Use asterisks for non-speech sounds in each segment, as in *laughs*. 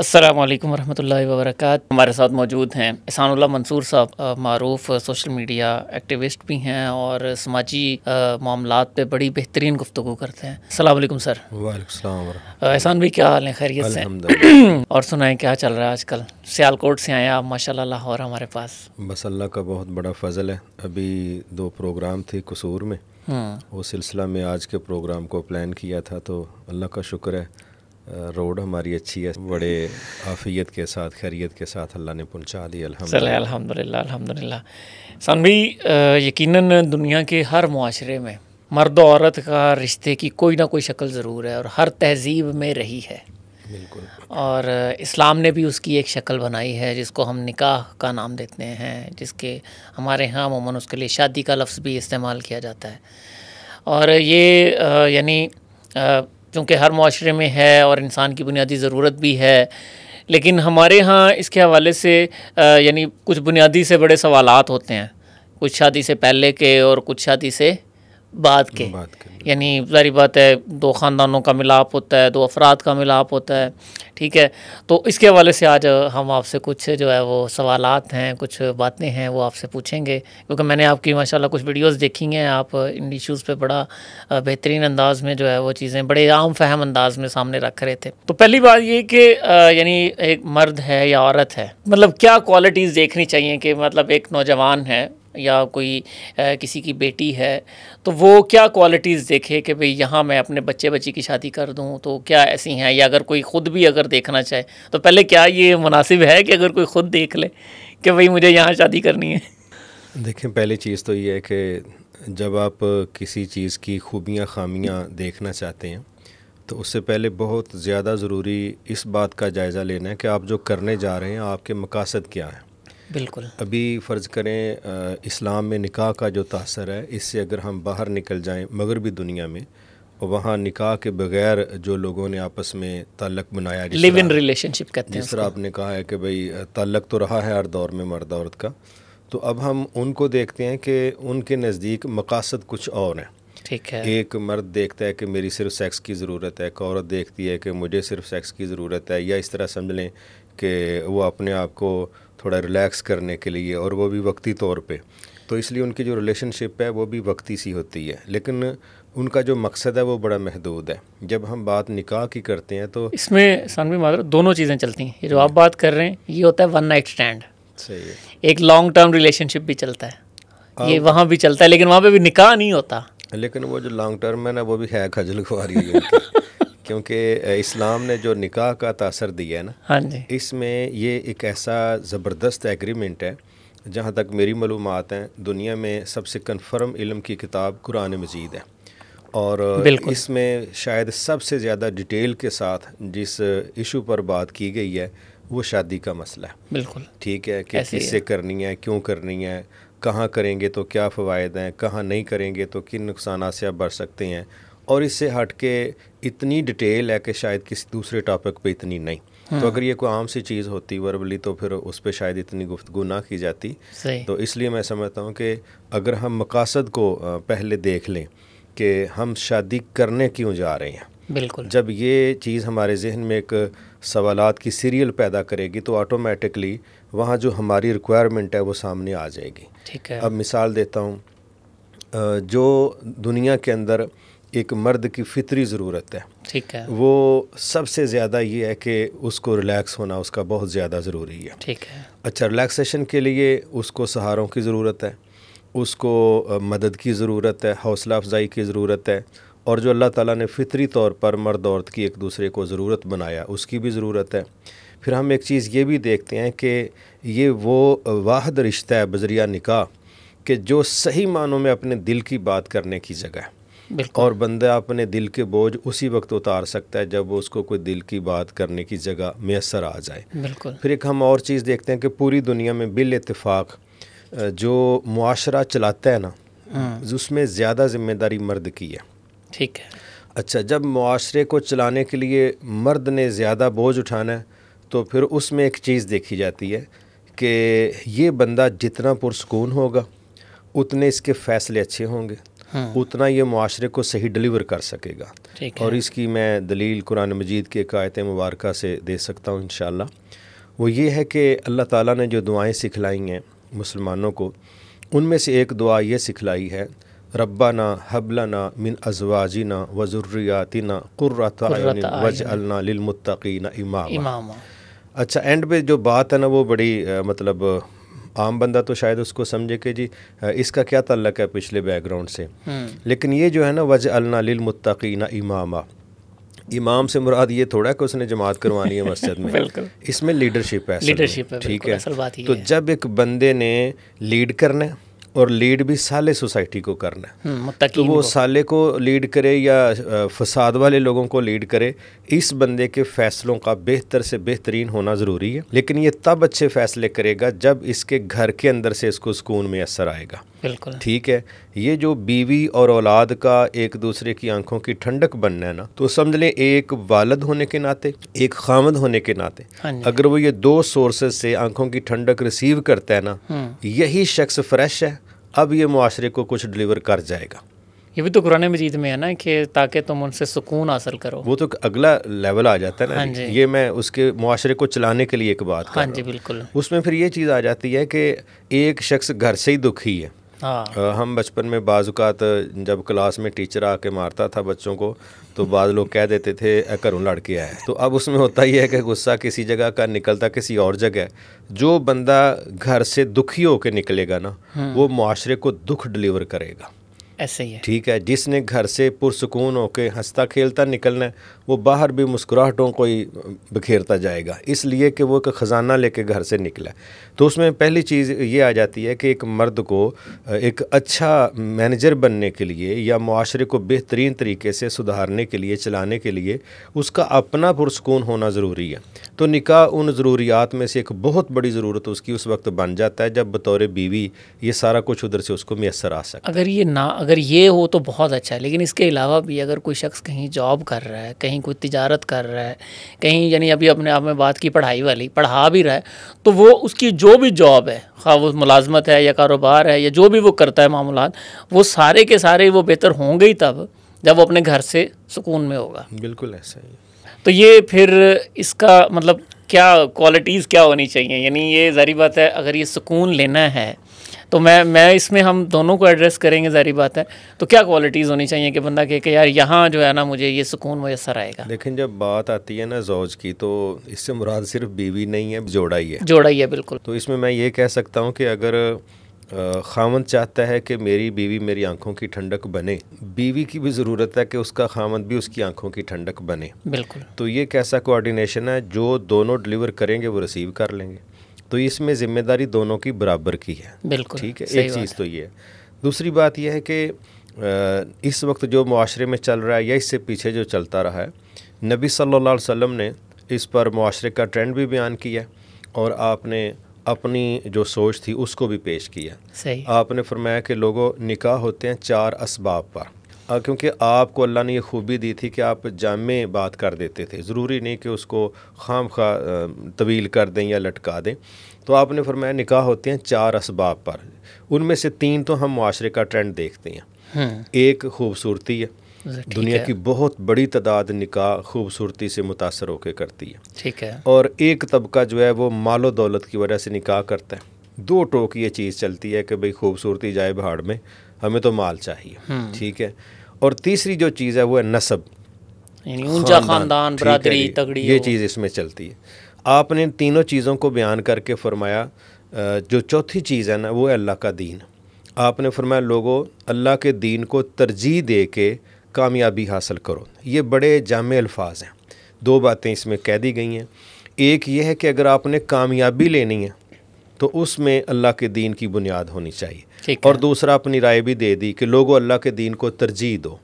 असलम वरह वबरक हमारे साथ मौजूद हैं इसानुल्ला मंसूर साहब मरूफ सोशल मीडिया एक्टिविस्ट भी हैं और समाजी मामला पे बड़ी बेहतरीन गुफ्तु करते हैं सलामकुम सर एहसान भी क्या हाल है खैरियत से *clears throat* और सुनाएं क्या चल रहा है आजकल सियालकोट से आए आप माशा लाहौर हमारे पास बस अल्लाह का बहुत बड़ा फजल है अभी दो प्रोग्राम थे कसूर में हम्म। वो सिलसिला में आज के प्रोग्राम को प्लान किया था तो अल्लाह का शुक्र है रोड हमारी अच्छी है बड़े आफियत के साथ खैरियत के साथ अल्लाह ने पहुंचा दी अल्हम्दुलिल्लाह अल्हम्दुलिल्लाह सानवी यकीनन दुनिया के हर माशरे में मर्द औरत का रिश्ते की कोई ना कोई शक्ल ज़रूर है और हर तहजीब में रही है बिल्कुल और इस्लाम ने भी उसकी एक शक्ल बनाई है जिसको हम निकाह का नाम देते हैं जिसके हमारे यहाँ अमूमन उसके लिए शादी का लफ्ज़ भी इस्तेमाल किया जाता है और ये यानी चूँकि हर माशरे में है और इंसान की बुनियादी ज़रूरत भी है लेकिन हमारे यहाँ इसके हवाले से यानी कुछ बुनियादी से बड़े सवाल होते हैं कुछ शादी से पहले के और कुछ शादी से बाद के, के यानी जारी बात है दो ख़ानदानों का मिलाप होता है दो अफराद का मिलाप होता है ठीक है तो इसके हवाले से आज हम आपसे कुछ जो है वो सवालात हैं कुछ बातें हैं वो आपसे पूछेंगे क्योंकि मैंने आपकी माशाल्लाह कुछ वीडियोस देखी हैं आप इन इश्यूज़ पे बड़ा बेहतरीन अंदाज में जो है वो चीज़ें बड़े आम फहम अंदाज में सामने रख रहे थे तो पहली बात ये कि यानी एक मर्द है या औरत है मतलब क्या क्वालिटीज़ देखनी चाहिए कि मतलब एक नौजवान है या कोई आ, किसी की बेटी है तो वो क्या क्वालिटीज़ देखे कि भाई यहाँ मैं अपने बच्चे बच्ची की शादी कर दूँ तो क्या ऐसी हैं या अगर कोई ख़ुद भी अगर देखना चाहे तो पहले क्या ये मुनासिब है कि अगर कोई ख़ुद देख ले कि भाई मुझे यहाँ शादी करनी है देखें पहली चीज़ तो ये है कि जब आप किसी चीज़ की खूबियाँ खामियाँ देखना चाहते हैं तो उससे पहले बहुत ज़्यादा ज़रूरी इस बात का जायज़ा लेना है कि आप जो करने जा रहे हैं आपके मकासद क्या हैं बिल्कुल अभी फ़र्ज़ करें इस्लाम में निकाह का जो तासर है इससे अगर हम बाहर निकल जाएं मगरबी दुनिया में वहाँ निकाह के बगैर जो लोगों ने आपस में ताल्लक बनाया लिव इन रिलेशनशिप कहते हैं जिस तरह आपने कहा है कि भाई ताल्लक तो रहा है हर दौर में मर्द औरत का तो अब हम उनको देखते हैं कि उनके नज़दीक मकासद कुछ और हैं ठीक है एक मर्द देखता है कि मेरी सिर्फ सेक्स की ज़रूरत है एक औरत देखती है कि मुझे सिर्फ सेक्स की ज़रूरत है या इस तरह समझ लें कि वो अपने आप को थोड़ा रिलैक्स करने के लिए और वो भी वक्ती तौर पर तो इसलिए उनकी जो रिलेशनशिप है वो भी वक्ती सी होती है लेकिन उनका जो मकसद है वो बड़ा महदूद है जब हम बात निकाह की करते हैं तो इसमें सानवी माधर दोनों चीज़ें चलती हैं ये जो आप बात कर रहे हैं ये होता है वन नाइट स्टैंड सही है एक लॉन्ग टर्म रिलेशनशिप भी चलता है ये वहाँ भी चलता है लेकिन वहाँ पे भी निकाह नहीं होता लेकिन वो जो लॉन्ग टर्म है ना वो भी है खजल खुआरी *laughs* क्योंकि इस्लाम ने जो निकाह का तासर दिया है ना हाँ जी इसमें ये एक ऐसा ज़बरदस्त एग्रीमेंट है जहाँ तक मेरी मालूम हैं दुनिया में सबसे कन्फर्म इलम की किताब कुरान मजीद है और इसमें शायद सबसे ज़्यादा डिटेल के साथ जिस इशू पर बात की गई है वो शादी का मसला है बिल्कुल ठीक है कि किससे करनी है क्यों करनी है कहाँ करेंगे तो क्या फ़वाद हैं कहाँ नहीं करेंगे तो किन नुकसान से आप बढ़ सकते हैं और इससे हट के इतनी डिटेल है कि शायद किसी दूसरे टॉपिक पे इतनी नहीं हाँ। तो हम्म। अगर ये कोई आम सी चीज़ होती वर्बली तो फिर उस पर शायद इतनी गुफ्तु ना की जाती तो इसलिए मैं समझता हूँ कि अगर हम मकासद को पहले देख लें कि हम शादी करने क्यों जा रहे हैं बिल्कुल जब ये चीज़ हमारे जहन में एक सवालात की सीरियल पैदा करेगी तो ऑटोमेटिकली वहाँ जो हमारी रिक्वायरमेंट है वो सामने आ जाएगी ठीक है अब मिसाल देता हूँ जो दुनिया के अंदर एक मर्द की फितरी ज़रूरत है ठीक है वो सबसे ज़्यादा ये है कि उसको रिलैक्स होना उसका बहुत ज़्यादा ज़रूरी है ठीक है अच्छा रिलैक्सेशन के लिए उसको सहारों की ज़रूरत है उसको मदद की ज़रूरत है हौसला अफजाई की ज़रूरत है और जो अल्लाह ताला ने फितरी तौर पर मर्द औरत की एक दूसरे को ज़रूरत बनाया उसकी भी ज़रूरत है फिर हम एक चीज़ ये भी देखते हैं कि ये वो वाहद रिश्ता है बजरिया निकाह कि जो सही मानों में अपने दिल की बात करने की जगह है और बंदा अपने दिल के बोझ उसी वक्त उतार सकता है जब उसको कोई दिल की बात करने की जगह मैसर आ जाए फिर एक हम और चीज़ देखते हैं कि पूरी दुनिया में बिल इतफाक़ जो मुआरा चलाता है ना हाँ। उसमें ज़्यादा ज़िम्मेदारी मर्द की है ठीक है अच्छा जब मुआरे को चलाने के लिए मर्द ने ज़्यादा बोझ उठाना है तो फिर उसमें एक चीज़ देखी जाती है कि ये बंदा जितना पुरसकून होगा उतने इसके फ़ैसले अच्छे होंगे हाँ। उतना ये माशरे को सही डिलीवर कर सकेगा और इसकी मैं दलील कुरान मजीद के कायत मुबारक से दे सकता हूँ इन वो ये है कि अल्लाह ताला ने जो दुआएं सिखलाई हैं मुसलमानों को उनमें से एक दुआ ये सिखलाई है ना हबला ना मिन अजवाजी ना वजुर्रियाती ना कुर्रता वज अलना ना इमामा अच्छा एंड पे जो बात है ना वो बड़ी आ, मतलब आम बंदा तो शायद उसको समझे कि जी इसका क्या तल्लक है पिछले बैकग्राउंड से हम्म। लेकिन ये जो है ना वज अलना मुत्तकीना इमामा इमाम से मुराद ये थोड़ा है कि उसने जमात करवानी है मस्जिद में *laughs* इसमें लीडरशिप है लीडरशिप है ठीक है तो जब एक बंदे ने लीड करना है और लीड भी साले सोसाइटी को करना है हम्म, तो वो साले को लीड करे या फसाद वाले लोगों को लीड करे इस बंदे के फैसलों का बेहतर से बेहतरीन होना ज़रूरी है लेकिन ये तब अच्छे फैसले करेगा जब इसके घर के अंदर से इसको सुकून में असर आएगा बिल्कुल ठीक है ये जो बीवी और औलाद का एक दूसरे की आंखों की ठंडक बनना है ना तो समझ लें एक वालद होने के नाते एक खामद होने के नाते हाँ अगर वो ये दो सोर्सेज से आंखों की ठंडक रिसीव करता है ना हम्म। यही शख्स फ्रेश है अब ये माशरे को कुछ डिलीवर कर जाएगा ये भी तो कुरान मजीद में है ना कि ताकि तुम उनसे सुकून हासिल करो वो तो अगला लेवल आ जाता है ना हाँ जी। ये मैं उसके माशरे को चलाने के लिए एक बात हाँ जी बिल्कुल उसमें फिर ये चीज़ आ जाती है कि एक शख्स घर से ही दुखी है हाँ। हम बचपन में बाजुकात जब क्लास में टीचर आके मारता था बच्चों को तो बाद लोग कह देते थे करूँ लड़के आए तो अब उसमें होता ही है कि गुस्सा किसी जगह का निकलता किसी और जगह जो बंदा घर से दुखी होकर निकलेगा ना हम्म। वो मुआरे को दुख डिलीवर करेगा ऐसे ही है ठीक है जिसने घर से पुरसकून होकर हंसता खेलता निकलना है वो बाहर भी मुस्कुराहटों को ही बखेरता जाएगा इसलिए कि वो एक ख़जाना लेके घर से निकला तो उसमें पहली चीज़ ये आ जाती है कि एक मर्द को एक अच्छा मैनेजर बनने के लिए या माशरे को बेहतरीन तरीके से सुधारने के लिए चलाने के लिए उसका अपना पुरसकून होना ज़रूरी है तो निका उन ज़रूरियात में से एक बहुत बड़ी ज़रूरत उसकी उस वक्त बन जाता है जब बतौर बीवी ये सारा कुछ उधर से उसको मैसर आ सकता अगर ये ना अगर ये हो तो बहुत अच्छा है लेकिन इसके अलावा भी अगर कोई शख्स कहीं जॉब कर रहा है कहीं कोई तजारत कर रहा है कहीं यानी अभी अपने आप में बात की पढ़ाई वाली पढ़ा भी रहा है तो वो उसकी जो भी जॉब है खा हाँ, वो मुलाजमत है या कारोबार है या जो भी वो करता है मामूलत वो सारे के सारे वो बेहतर होंगे ही तब जब वो अपने घर से सुकून में होगा बिल्कुल ऐसा ही तो ये फिर इसका मतलब क्या क्वालिटीज़ क्या होनी चाहिए यानी ये जारी बात है अगर ये सुकून लेना है तो मैं मैं इसमें हम दोनों को एड्रेस करेंगे ज़ारी बात है तो क्या क्वालिटीज़ होनी चाहिए कि बंदा कहे कि यार यहाँ जो है ना मुझे ये सुकून मैसर आएगा लेकिन जब बात आती है ना जोज की तो इससे मुराद सिर्फ बीवी नहीं है जोड़ा ही है जोड़ा ही है बिल्कुल तो इसमें मैं ये कह सकता हूँ कि अगर खामन चाहता है कि मेरी बीवी मेरी आंखों की ठंडक बने बीवी की भी ज़रूरत है कि उसका खामन भी उसकी आंखों की ठंडक बने बिल्कुल तो ये कैसा कोऑर्डिनेशन है जो दोनों डिलीवर करेंगे वो रिसीव कर लेंगे तो इसमें जिम्मेदारी दोनों की बराबर की है बिल्कुल ठीक है एक चीज़ तो ये है दूसरी बात यह है कि इस वक्त जो माशरे में चल रहा है या इससे पीछे जो चलता रहा है नबी सल्ला वम ने इस पर माशरे का ट्रेंड भी बयान किया और आपने अपनी जो सोच थी उसको भी पेश किया सही आपने फरमाया कि लोगों निकाह होते हैं चार इसबाब पर क्योंकि आपको अल्लाह ने ये खूबी दी थी कि आप जामे बात कर देते थे ज़रूरी नहीं कि उसको खाम खा तवील कर दें या लटका दें तो आपने फरमाया निकाह होते हैं चार इसबाब पर उनमें से तीन तो हम माशरे का ट्रेंड देखते हैं हम्म। एक खूबसूरती है अच्छा, दुनिया की बहुत बड़ी तादाद निकाह खूबसूरती से मुतासर होकर करती है ठीक है और एक तबका जो है वो मालो दौलत की वजह से निकाह करता है दो टोक ये चीज़ चलती है कि भाई खूबसूरती जाए भाड़ में हमें तो माल चाहिए हम्म। ठीक है और तीसरी जो चीज़ है वो है नस्ब ऊंचा खानदान बरादरी तगड़ी ये चीज़ इसमें चलती है आपने तीनों चीज़ों को बयान करके फरमाया जो चौथी चीज़ है ना वो है अल्लाह का दीन आपने फरमाया लोगों अल्लाह के दीन को तरजीह दे के कामयाबी हासिल करो ये बड़े जाम अल्फाज हैं दो बातें इसमें कह दी गई हैं एक ये है कि अगर आपने कामयाबी लेनी है तो उसमें अल्लाह के दीन की बुनियाद होनी चाहिए और दूसरा अपनी राय भी दे दी कि लोगो अल्लाह के दीन को तरजीह दो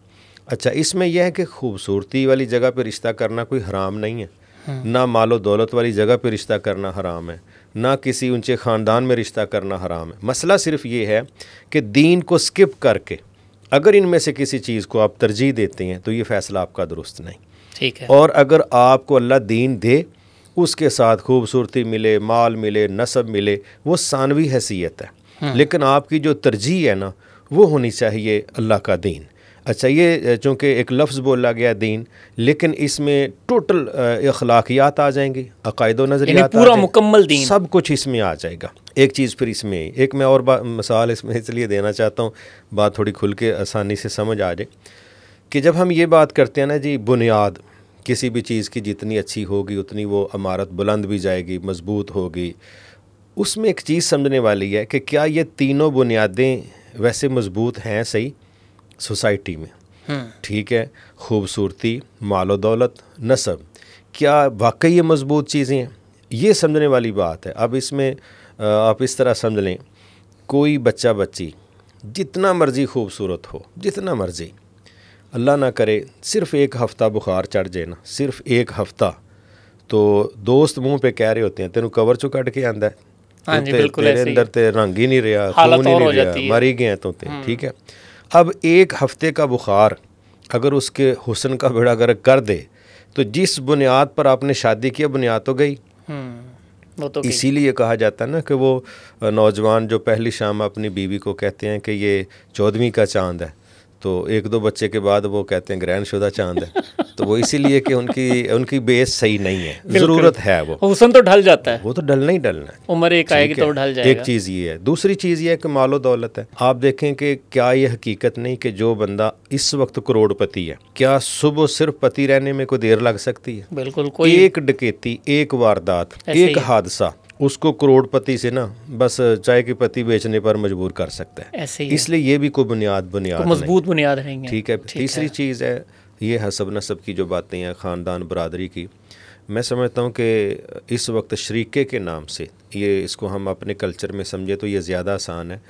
अच्छा इसमें यह है कि खूबसूरती वाली जगह पर रिश्ता करना कोई हराम नहीं है हम्म। ना मालो दौलत वाली जगह पर रिश्ता करना हराम है ना किसी ऊंचे ख़ानदान में रिश्ता करना हराम है मसला सिर्फ ये है कि दीन को स्किप करके अगर इनमें से किसी चीज़ को आप तरजीह देते हैं तो ये फ़ैसला आपका दुरुस्त नहीं ठीक है और अगर आपको अल्लाह दीन दे उसके साथ खूबसूरती मिले माल मिले नसब मिले वो सानवी हैसियत है हाँ। लेकिन आपकी जो तरजीह है ना वो होनी चाहिए अल्लाह का दीन अच्छा ये चूँकि एक लफ्ज़ बोला गया दीन लेकिन इसमें टोटल अखलाकियात आ जाएंगी अकायद नज़रिया पूरा मुकम्मल दीन सब कुछ इसमें आ जाएगा एक चीज़ फिर इसमें एक मैं और मिसाल इसमें इसलिए देना चाहता हूँ बात थोड़ी खुल के आसानी से समझ आ जाए कि जब हम ये बात करते हैं ना जी बुनियाद किसी भी चीज़ की जितनी अच्छी होगी उतनी वो इमारत बुलंद भी जाएगी मज़बूत होगी उसमें एक चीज़ समझने वाली है कि क्या ये तीनों बुनियादें वैसे मजबूत हैं सही सोसाइटी में हम्म। ठीक है खूबसूरती मालो दौलत नसब क्या वाकई ये मजबूत चीज़ें हैं ये समझने वाली बात है अब इसमें आप इस तरह समझ लें कोई बच्चा बच्ची जितना मर्ज़ी खूबसूरत हो जितना मर्ज़ी अल्लाह ना करे सिर्फ़ एक हफ़्ता बुखार चढ़ जाए ना सिर्फ़ एक हफ़्ता तो दोस्त मुंह पे कह रहे होते हैं तेन कवर चो कट के आंदा है हाँ तो बिल्कुल तेरे अंदर रंग ही नहीं रहा खून ही नहीं रहा मर ही गए तो हम्म। ठीक है अब एक हफ्ते का बुखार अगर उसके हुसन का बेड़ा गर्क कर दे तो जिस बुनियाद पर आपने शादी किया बुनियाद तो गई हम्म, वो तो इसीलिए कहा जाता है ना कि वो नौजवान जो पहली शाम अपनी बीवी को कहते हैं कि ये चौदहवीं का चांद है तो एक दो बच्चे के बाद वो कहते हैं ग्रहण शुदा चांद है *laughs* तो वो इसीलिए कि उनकी उनकी बेस सही नहीं है ज़रूरत है वो हुसन तो ढल जाता है वो तो ढलना ही ढलना है उम्र एक आएगी तो ढल जाएगा एक चीज़ ये है दूसरी चीज़ ये है कि मालो दौलत है आप देखें कि क्या ये हकीकत नहीं कि जो बंदा इस वक्त करोड़पति है क्या सुबह सिर्फ पति रहने में कोई देर लग सकती है बिल्कुल कोई एक डकेती एक वारदात एक हादसा उसको करोड़पति से ना बस चाय की पत्ती बेचने पर मजबूर कर सकता है ऐसे इसलिए ये भी कोई बुनियाद बुनियाद तो मजबूत बुनियाद रहेंगे है ठीक है तीसरी चीज़ है ये हसब नसब की जो बातें हैं ख़ानदान बरदरी की मैं समझता हूँ कि इस वक्त शरीके के नाम से ये इसको हम अपने कल्चर में समझे तो ये ज़्यादा आसान है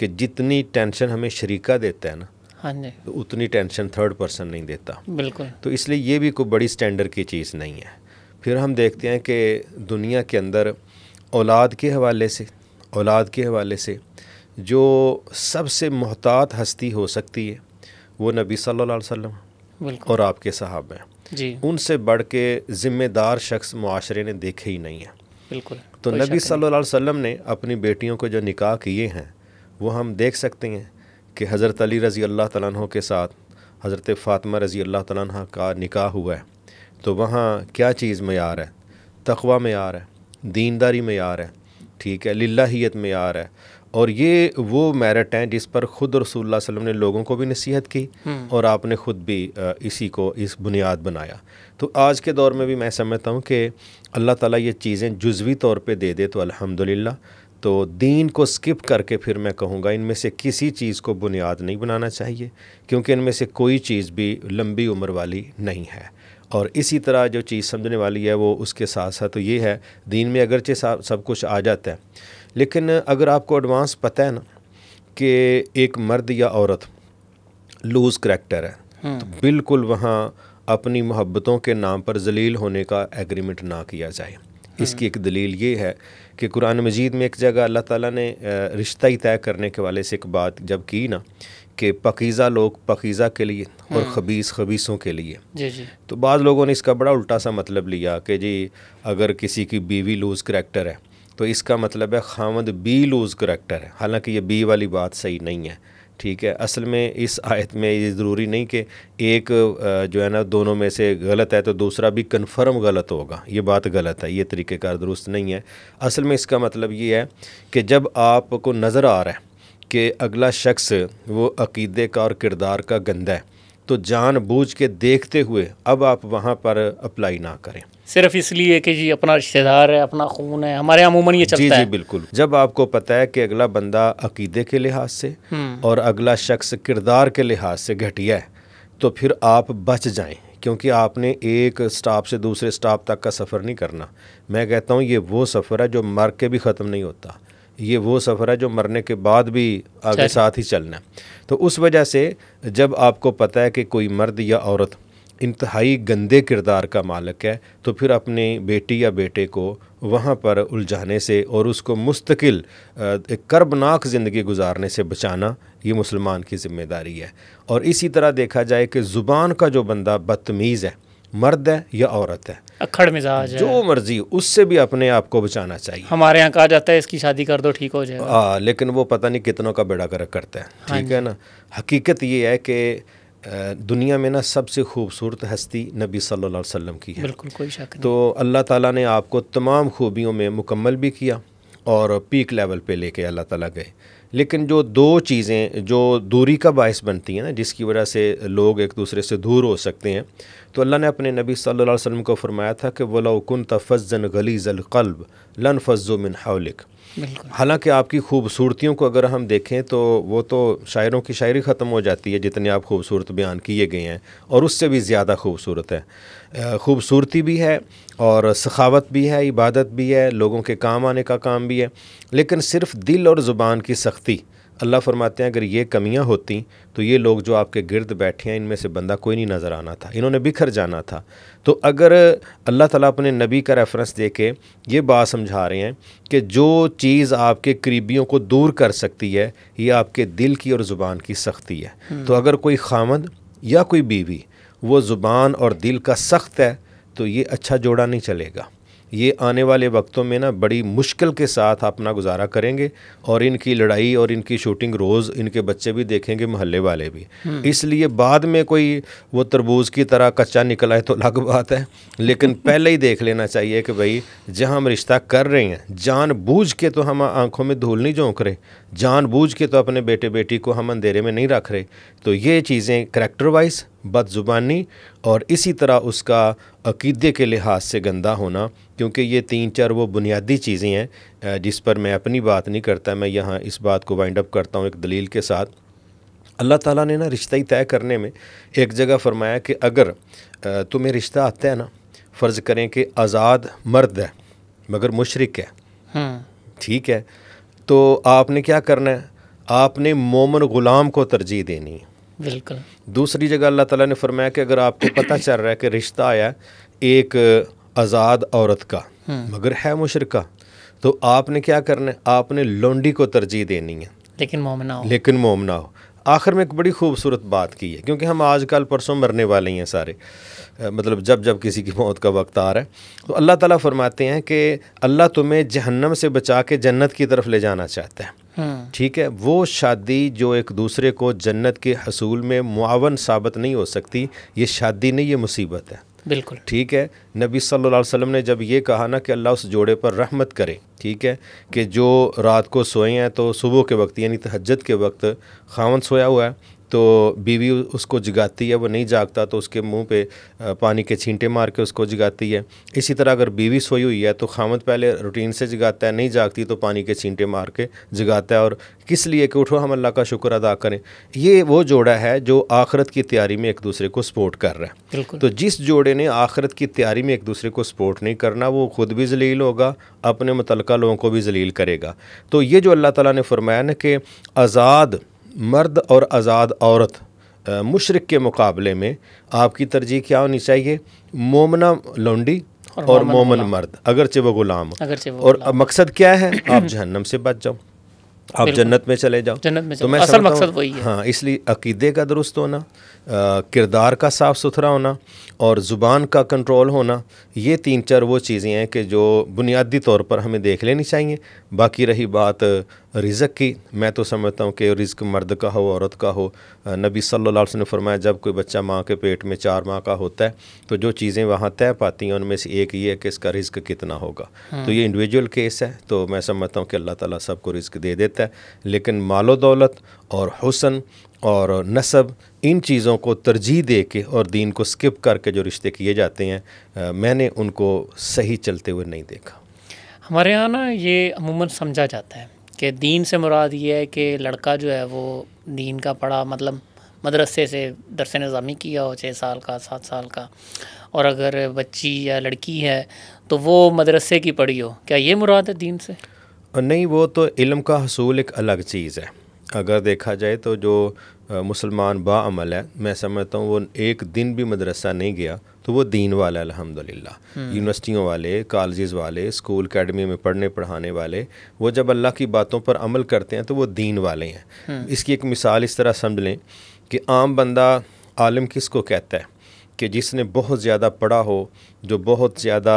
कि जितनी टेंशन हमें शरीका देता है ना हाँ जी तो उतनी टेंशन थर्ड पर्सन नहीं देता बिल्कुल तो इसलिए ये भी कोई बड़ी स्टैंडर्ड की चीज़ नहीं है फिर हम देखते हैं कि दुनिया के अंदर औलाद के हवाले से औलाद के हवाले से जो सबसे महतात हस्ती हो सकती है वो नबी सल्लल्लाहु अलैहि वसल्लम और आपके साहब हैं जी उनसे बढ़ के ज़िम्मेदार शख्स माशरे ने देखे ही नहीं है बिल्कुल तो नबी सल्लल्लाहु अलैहि वसल्लम ने अपनी बेटियों को जो निकाह किए हैं वो हम देख सकते हैं कि हज़रत अली रज़ी अल्लाह तह के साथ हज़रत फ़ातिमा रज़ी अल्लाह तह का निकाह हुआ है तो वहाँ क्या चीज़ मैार है तकवा मैार है दीनदारी में यार है ठीक है लाहीत में यार है और ये वो मेरिट हैं जिस पर ख़ुद रसूल वसम ने लोगों को भी नसीहत की हम्म। और आपने ख़ुद भी इसी को इस बुनियाद बनाया तो आज के दौर में भी मैं समझता हूँ कि अल्लाह ताला ये चीज़ें जुजवी तौर पे दे दे तो अल्हम्दुलिल्लाह तो दीन को स्किप करके फिर मैं कहूँगा इनमें से किसी चीज़ को बुनियाद नहीं बनाना चाहिए क्योंकि इनमें से कोई चीज़ भी लंबी उम्र वाली नहीं है और इसी तरह जो चीज़ समझने वाली है वो उसके साथ साथ तो ये है दीन में अगरचे सब सब कुछ आ जाता है लेकिन अगर आपको एडवांस पता है ना कि एक मर्द या औरत लूज़ करेक्टर है हम्म। तो बिल्कुल वहाँ अपनी मोहब्बतों के नाम पर जलील होने का एग्रीमेंट ना किया जाए हम्म। इसकी एक दलील ये है कि कुरान मजीद में एक जगह अल्लाह ताला ने रिश्ता ही तय करने के वाले से एक बात जब की ना कि पकीज़ा लोग पकीज़ा के लिए और हम्म। खबीस खबीसों के लिए जी जी तो बाद लोगों ने इसका बड़ा उल्टा सा मतलब लिया कि जी अगर किसी की बीवी लूज़ करेक्टर है तो इसका मतलब है खामद बी लूज़ करेक्टर है हालांकि ये बी वाली बात सही नहीं है ठीक है असल में इस आयत में ये ज़रूरी नहीं कि एक जो है ना दोनों में से गलत है तो दूसरा भी कन्फर्म गलत होगा ये बात गलत है ये तरीक़ेकार दुरुस्त नहीं है असल में इसका मतलब ये है कि जब आपको नज़र आ रहा है कि अगला शख्स वो अकीदे का और किरदार का गंदा है तो जान बूझ के देखते हुए अब आप वहाँ पर अप्लाई ना करें सिर्फ इसलिए कि जी अपना रिश्तेदार है अपना खून है हमारे अमूमन ये चलता जी, जी, है जी बिल्कुल जब आपको पता है कि अगला बंदा अकीदे के लिहाज से हम्म। और अगला शख्स किरदार के लिहाज से घटिया है तो फिर आप बच जाएं क्योंकि आपने एक स्टाप से दूसरे स्टाप तक का सफ़र नहीं करना मैं कहता हूँ ये वो सफ़र है जो मर के भी ख़त्म नहीं होता ये वो सफ़र है जो मरने के बाद भी आगे साथ ही चलना है तो उस वजह से जब आपको पता है कि कोई मर्द या औरत इंतहाई गंदे किरदार का मालिक है तो फिर अपनी बेटी या बेटे को वहाँ पर उलझाने से और उसको मुस्तकिल एक कर्बनाक ज़िंदगी गुजारने से बचाना ये मुसलमान की ज़िम्मेदारी है और इसी तरह देखा जाए कि ज़ुबान का जो बंदा बदतमीज़ है मर्द है या औरत है अखड़ मिजाज जो मर्जी उससे भी अपने आप को बचाना चाहिए हमारे यहाँ कहा जाता है इसकी शादी कर दो ठीक हो जाएगा आ, लेकिन वो पता नहीं कितनों का बेड़ा करक करते हैं हाँ ठीक है ना हकीकत ये है कि दुनिया में ना सबसे खूबसूरत हस्ती नबी सल्लल्लाहु अलैहि वसल्लम की है बिल्कुल कोई शक तो नहीं। तो अल्लाह ताला ने आपको तमाम खूबियों में मुकम्मल भी किया और पीक लेवल पे लेके अल्लाह ताला गए लेकिन जो दो चीज़ें जो दूरी का बायस बनती हैं ना जिसकी वजह से लोग एक दूसरे से दूर हो सकते हैं तो अल्लाह ने अपने नबी सल्लल्लाहु अलैहि वसल्लम को फरमाया था कि वलाउकन तफजन गलीज़ल कल्ब लन फजो मिन हौलिक हालांकि आपकी खूबसूरतियों को अगर हम देखें तो वो तो शायरों की शायरी ख़त्म हो जाती है जितने आप खूबसूरत बयान किए गए हैं और उससे भी ज़्यादा खूबसूरत है खूबसूरती भी है और सखावत भी है इबादत भी है लोगों के काम आने का काम भी है लेकिन सिर्फ़ दिल और ज़ुबान की सख्ती अल्लाह फरमाते हैं अगर ये कमियां होती तो ये लोग जो आपके गिरद बैठे हैं इनमें से बंदा कोई नहीं नज़र आना था इन्होंने बिखर जाना था तो अगर अल्लाह ताला अपने नबी का रेफरेंस दे के ये बात समझा रहे हैं कि जो चीज़ आपके करीबियों को दूर कर सकती है ये आपके दिल की और ज़ुबान की सख्ती है हम्म। तो अगर कोई खामद या कोई बीवी वो ज़ुबान और दिल का सख्त है तो ये अच्छा जोड़ा नहीं चलेगा ये आने वाले वक्तों में ना बड़ी मुश्किल के साथ अपना गुजारा करेंगे और इनकी लड़ाई और इनकी शूटिंग रोज़ इनके बच्चे भी देखेंगे महल्ले वाले भी हम्म। इसलिए बाद में कोई वो तरबूज की तरह कच्चा निकला है तो अलग बात है लेकिन *laughs* पहले ही देख लेना चाहिए कि भाई जहाँ हम रिश्ता कर रहे हैं जान बूझ के तो हम आँखों में धूल नहीं झोंक रहे जान बूझ के तो अपने बेटे बेटी को हम अंधेरे में नहीं रख रहे तो ये चीज़ें करेक्टर वाइज बदज़ुबानी और इसी तरह उसका अकीदे के लिहाज से गंदा होना क्योंकि ये तीन चार वो बुनियादी चीज़ें हैं जिस पर मैं अपनी बात नहीं करता मैं यहाँ इस बात को वाइंड अप करता हूँ एक दलील के साथ अल्लाह ताला ने ना रिश्ता ही तय करने में एक जगह फरमाया कि अगर तुम्हें रिश्ता आता है ना फ़र्ज़ करें कि आज़ाद मर्द है मगर मुशरक है हम्म। ठीक है तो आपने क्या करना है आपने मोमन ग़ुलाम को तरजीह देनी है बिल्कुल दूसरी जगह अल्लाह ताला ने फरमाया कि अगर आपको पता चल रहा है कि रिश्ता आया एक आज़ाद औरत का हम्म। मगर है मुशरका तो आपने क्या करना है आपने लोंडी को तरजीह देनी है लेकिन मोमना हो लेकिन मोमना हो आखिर में एक बड़ी खूबसूरत बात की है क्योंकि हम आजकल परसों मरने वाले हैं सारे मतलब जब जब किसी की मौत का वक्त आ रहा है तो अल्लाह ताला फरमाते हैं कि अल्लाह तुम्हें जहन्नम से बचा के जन्नत की तरफ ले जाना चाहता है हाँ। ठीक है वो शादी जो एक दूसरे को जन्नत के हसूल में मुआवन साबित नहीं हो सकती ये शादी नहीं ये मुसीबत है बिल्कुल ठीक है नबी सल्लल्लाहु अलैहि वसल्लम ने जब ये कहा ना कि अल्लाह उस जोड़े पर रहमत करे ठीक है कि जो रात को सोए हैं तो सुबह के वक्त यानी तहजद के वक्त खावन सोया हुआ है तो बीवी उसको जगाती है वो नहीं जागता तो उसके मुंह पे पानी के छींटे मार के उसको जगाती है इसी तरह अगर बीवी सोई हुई है तो खामद पहले रूटीन से जगाता है नहीं जागती तो पानी के छींटे मार के जगाता है और किस लिए कि उठो हम अल्लाह का शुक्र अदा करें ये वो जोड़ा है जो आखरत की तैयारी में एक दूसरे को सपोर्ट कर रहा है तो जिस जोड़े ने आखरत की तैयारी में एक दूसरे को सपोर्ट नहीं करना वो ख़ुद भी जलील होगा अपने मुतल लोगों को भी जलील करेगा तो ये जो अल्लाह तला ने फरमाया ना कि आज़ाद मर्द और आज़ाद औरत मुशरक के मुकाबले में आपकी तरजीह क्या होनी चाहिए मोमना लौंडी और, मोमन मर्द अगरचे वो गुलाम और मकसद क्या है आप जहन्नम से बच जाओ आप जन्नत में चले जाओ जन्नत में तो मैं असल मकसद वही है हाँ इसलिए अकीदे का दुरुस्त होना किरदार का साफ़ सुथरा होना और ज़ुबान का कंट्रोल होना ये तीन चार वो चीज़ें हैं कि जो बुनियादी तौर पर हमें देख लेनी चाहिए बाकी रही बात रिज़क की मैं तो समझता हूँ कि रिज़्क मर्द का हो औरत का हो नबी सल्लल्लाहु अलैहि वसल्लम ने फरमाया जब कोई बच्चा माँ के पेट में चार माह का होता है तो जो चीज़ें वहाँ तय पाती हैं उनमें से एक ये है कि इसका रिज्क कितना होगा हाँ। तो ये इंडिविजुअल केस है तो मैं समझता हूँ कि अल्लाह ताला सबको रिज्क दे देता है लेकिन मालो दौलत और हुसन और नसब इन चीज़ों को तरजीह दे के और दीन को स्किप करके जो रिश्ते किए जाते हैं मैंने उनको सही चलते हुए नहीं देखा हमारे यहाँ ना ये अमूमन समझा जाता है कि दीन से मुराद ये है कि लड़का जो है वो दीन का पढ़ा मतलब मदरसे से दरस नज़ामी किया हो छः साल का सात साल का और अगर बच्ची या लड़की है तो वो मदरसे की पढ़ी हो क्या ये मुराद है दीन से नहीं वो तो इल्म का हसूल एक अलग चीज़ है अगर देखा जाए तो जो मुसलमान बामल है मैं समझता हूँ वो एक दिन भी मदरसा नहीं गया तो वो दीन वाला अलहमदिल्ला यूनिवर्सिटियों वाले कॉलेज़ हम्म। वाले स्कूल अकेडमी में पढ़ने पढ़ाने वाले वो जब अल्लाह की बातों पर अमल करते हैं तो वो दीन वाले हैं हम्म। इसकी एक मिसाल इस तरह समझ लें कि आम बंदा आलम किसको कहता है कि जिसने बहुत ज़्यादा पढ़ा हो जो बहुत ज़्यादा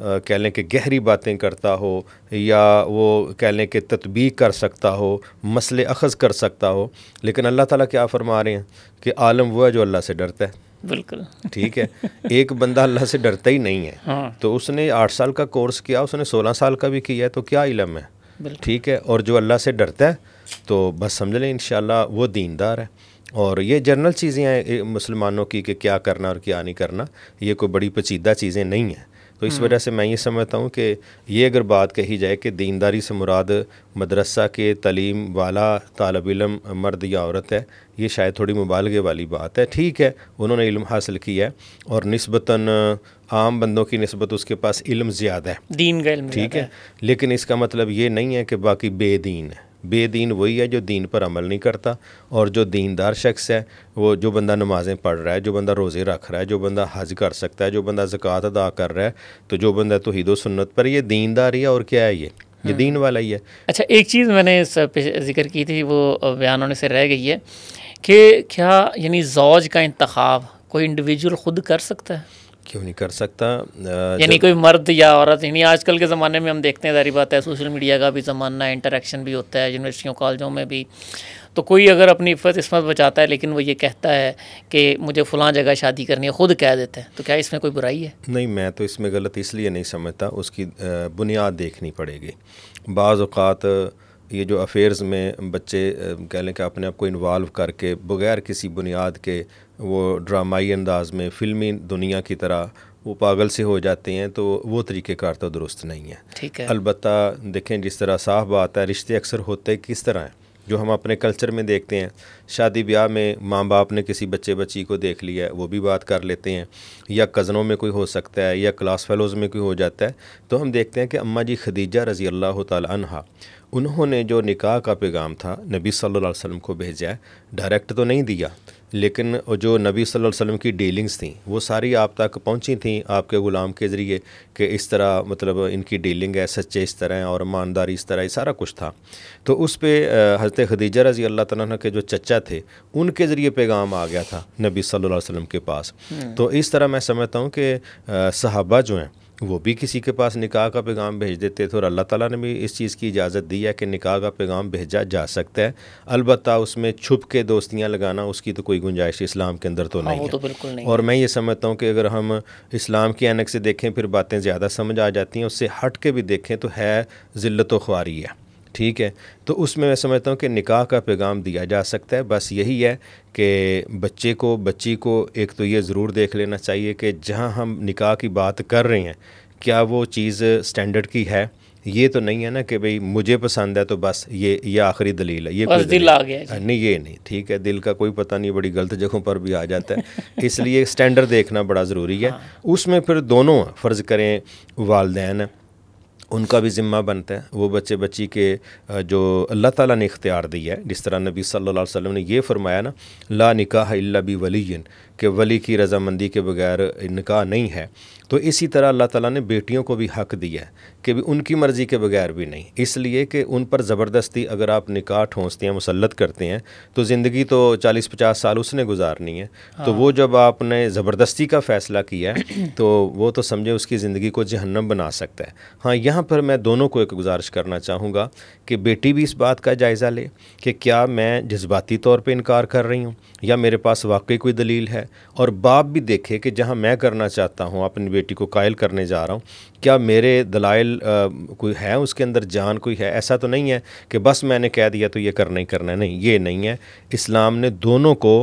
कह लें कि गहरी बातें करता हो या वो कह लें कि तदबीक कर सकता हो मसले अखज़ कर सकता हो लेकिन अल्लाह ताला क्या फरमा रहे हैं कि आलम वो है जो अल्लाह से डरता है बिल्कुल ठीक है एक बंदा अल्लाह से डरता ही नहीं है हाँ। तो उसने आठ साल का कोर्स किया उसने सोलह साल का भी किया है तो क्या इलम है ठीक है और जो अल्लाह से डरता है तो बस समझ लें इन वो दीनदार है और ये जनरल चीज़ें हैं मुसलमानों की कि क्या करना और क्या नहीं करना ये कोई बड़ी पचीदा चीज़ें नहीं हैं तो इस हम्म। वजह से मैं ये समझता हूँ कि ये अगर बात कही जाए कि दीनदारी से मुराद मदरसा के तलीम वाला तालब इलम मर्द या औरत है ये शायद थोड़ी मुबालगे वाली बात है ठीक है उन्होंने इल्म हासिल किया है और नस्बता आम बंदों की नस्बत उसके पास इल्म ज़्यादा है दीन का इल्म ठीक है।, है लेकिन इसका मतलब ये नहीं है कि बाकी बेदीन है बेदीन वही है जो दीन पर अमल नहीं करता और जो दीनदार शख्स है वो जो बंदा नमाज़ें पढ़ रहा है जो बंदा रोज़े रख रहा है जो बंदा हज कर सकता है जो बंदा ज़क़़त अदा कर रहा है तो जो बंदा तो सुन्नत पर ये दीनदार ही है और क्या है ये ये हम्म। दीन वाला ही है अच्छा एक चीज़ मैंने इस जिक्र की थी वो बयान होने से रह गई है कि क्या यानी जौज का इंतखब कोई इंडिविजुअल ख़ुद कर सकता है क्यों नहीं कर सकता यानी कोई मर्द या औरत यानी आजकल के ज़माने में हम देखते हैं सारी बात है सोशल मीडिया का भी ज़माना है इंटरेक्शन भी होता है यूनिवर्सिटियों कॉलेजों में भी तो कोई अगर अपनी इफ़्फ़त इसमत बचाता है लेकिन वो ये कहता है कि मुझे फ़लाँ जगह शादी करनी है ख़ुद कह देते हैं तो क्या इसमें कोई बुराई है नहीं मैं तो इसमें गलत इसलिए नहीं समझता उसकी बुनियाद देखनी पड़ेगी बाज़ात ये जो अफेयर्स में बच्चे कह लें कि अपने आप को इन्वाल्व करके बगैर किसी बुनियाद के वो ड्रामाई अंदाज में फिल्मी दुनिया की तरह वो पागल से हो जाते हैं तो वो तरीक़ेकार तो दुरुस्त नहीं है ठीक है अलबत् देखें जिस तरह साफ बात है रिश्ते अक्सर होते किस तरह हैं जो हम अपने कल्चर में देखते हैं शादी ब्याह में माँ बाप ने किसी बच्चे बच्ची को देख लिया है वो भी बात कर लेते हैं या कज़नों में कोई हो सकता है या क्लास फेलोज़ में कोई हो जाता है तो हम देखते हैं कि अम्मा जी खदीजा रज़ी अल्लाह तहा उन्होंने जो निकाह का पैगाम था नबी सल्लल्लाहु अलैहि वसल्लम को भेजा है डायरेक्ट तो नहीं दिया लेकिन जो नबी सल्लल्लाहु अलैहि वसल्लम की डीलिंग्स थी वो सारी आप तक पहुंची थी आपके ग़ुलाम के ज़रिए कि इस तरह मतलब इनकी डीलिंग है सच्चे इस तरह हैं और ईमानदारी इस तरह सारा कुछ था तो उस पर हज़रत खदीजा रज़ी अल्लाह तह के जो चचा थे उनके ज़रिए पैगाम आ गया था नबी सल्ला वसम के पास हम्म। तो इस तरह मैं समझता हूँ कि सहाबा जो हैं वो भी किसी के पास निकाह का पैगाम भेज देते थे और अल्लाह ताला ने भी इस चीज़ की इजाज़त दी है कि निकाह का पैगाम भेजा जा सकता है अलबत् उसमें छुप के दोस्तियाँ लगाना उसकी तो कोई गुंजाइश इस्लाम के अंदर तो हाँ, नहीं है तो बिल्कुल नहीं और मैं ये समझता हूँ कि अगर हम इस्लाम की एनक से देखें फिर बातें ज़्यादा समझ आ जाती हैं उससे हट के भी देखें तो है ज़िल्त व ख्वारी है ठीक है तो उसमें मैं समझता हूँ कि निकाह का पैगाम दिया जा सकता है बस यही है कि बच्चे को बच्ची को एक तो ये ज़रूर देख लेना चाहिए कि जहाँ हम निकाह की बात कर रहे हैं क्या वो चीज़ स्टैंडर्ड की है ये तो नहीं है ना कि भाई मुझे पसंद है तो बस ये ये आखिरी दलील है ये बस दिल आ गया नहीं ये नहीं ठीक है दिल का कोई पता नहीं बड़ी गलत जगहों पर भी आ जाता है *laughs* इसलिए स्टैंडर्ड देखना बड़ा ज़रूरी है हाँ। उसमें फिर दोनों फ़र्ज़ करें वालदेन उनका भी ज़िम्मा बनता है वो बच्चे बच्ची के जो अल्लाह ताला ने इख्तियार दिया है जिस तरह नबी सल्लल्लाहु अलैहि वसल्लम ने ये फरमाया ना ला निकाह इल्ला बी वलीन के वली की रजामंदी के बगैर निकाह नहीं है तो इसी तरह अल्लाह ताला ने बेटियों को भी हक दिया है कि भी उनकी मर्ज़ी के बगैर भी नहीं इसलिए कि उन पर ज़बरदस्ती अगर आप निकाह ठोंसते हैं मुसलत करते हैं तो ज़िंदगी तो चालीस पचास साल उसने गुजारनी है हाँ। तो वो हाँ। जब आपने ज़बरदस्ती का फ़ैसला किया है तो वो तो समझे उसकी ज़िंदगी को जहन्नम बना सकता है हाँ यहाँ पर मैं दोनों को एक गुजारिश करना चाहूँगा कि बेटी भी इस बात का जायज़ा ले कि क्या मैं जज्बाती तौर पर इनकार कर रही हूँ या मेरे पास वाकई कोई दलील है और बाप भी देखे कि जहाँ मैं करना चाहता हूँ अपनी बेटी को कायल करने जा रहा हूँ क्या मेरे दलाइल कोई है उसके अंदर जान कोई है ऐसा तो नहीं है कि बस मैंने कह दिया तो ये करना ही करना है नहीं ये नहीं है इस्लाम ने दोनों को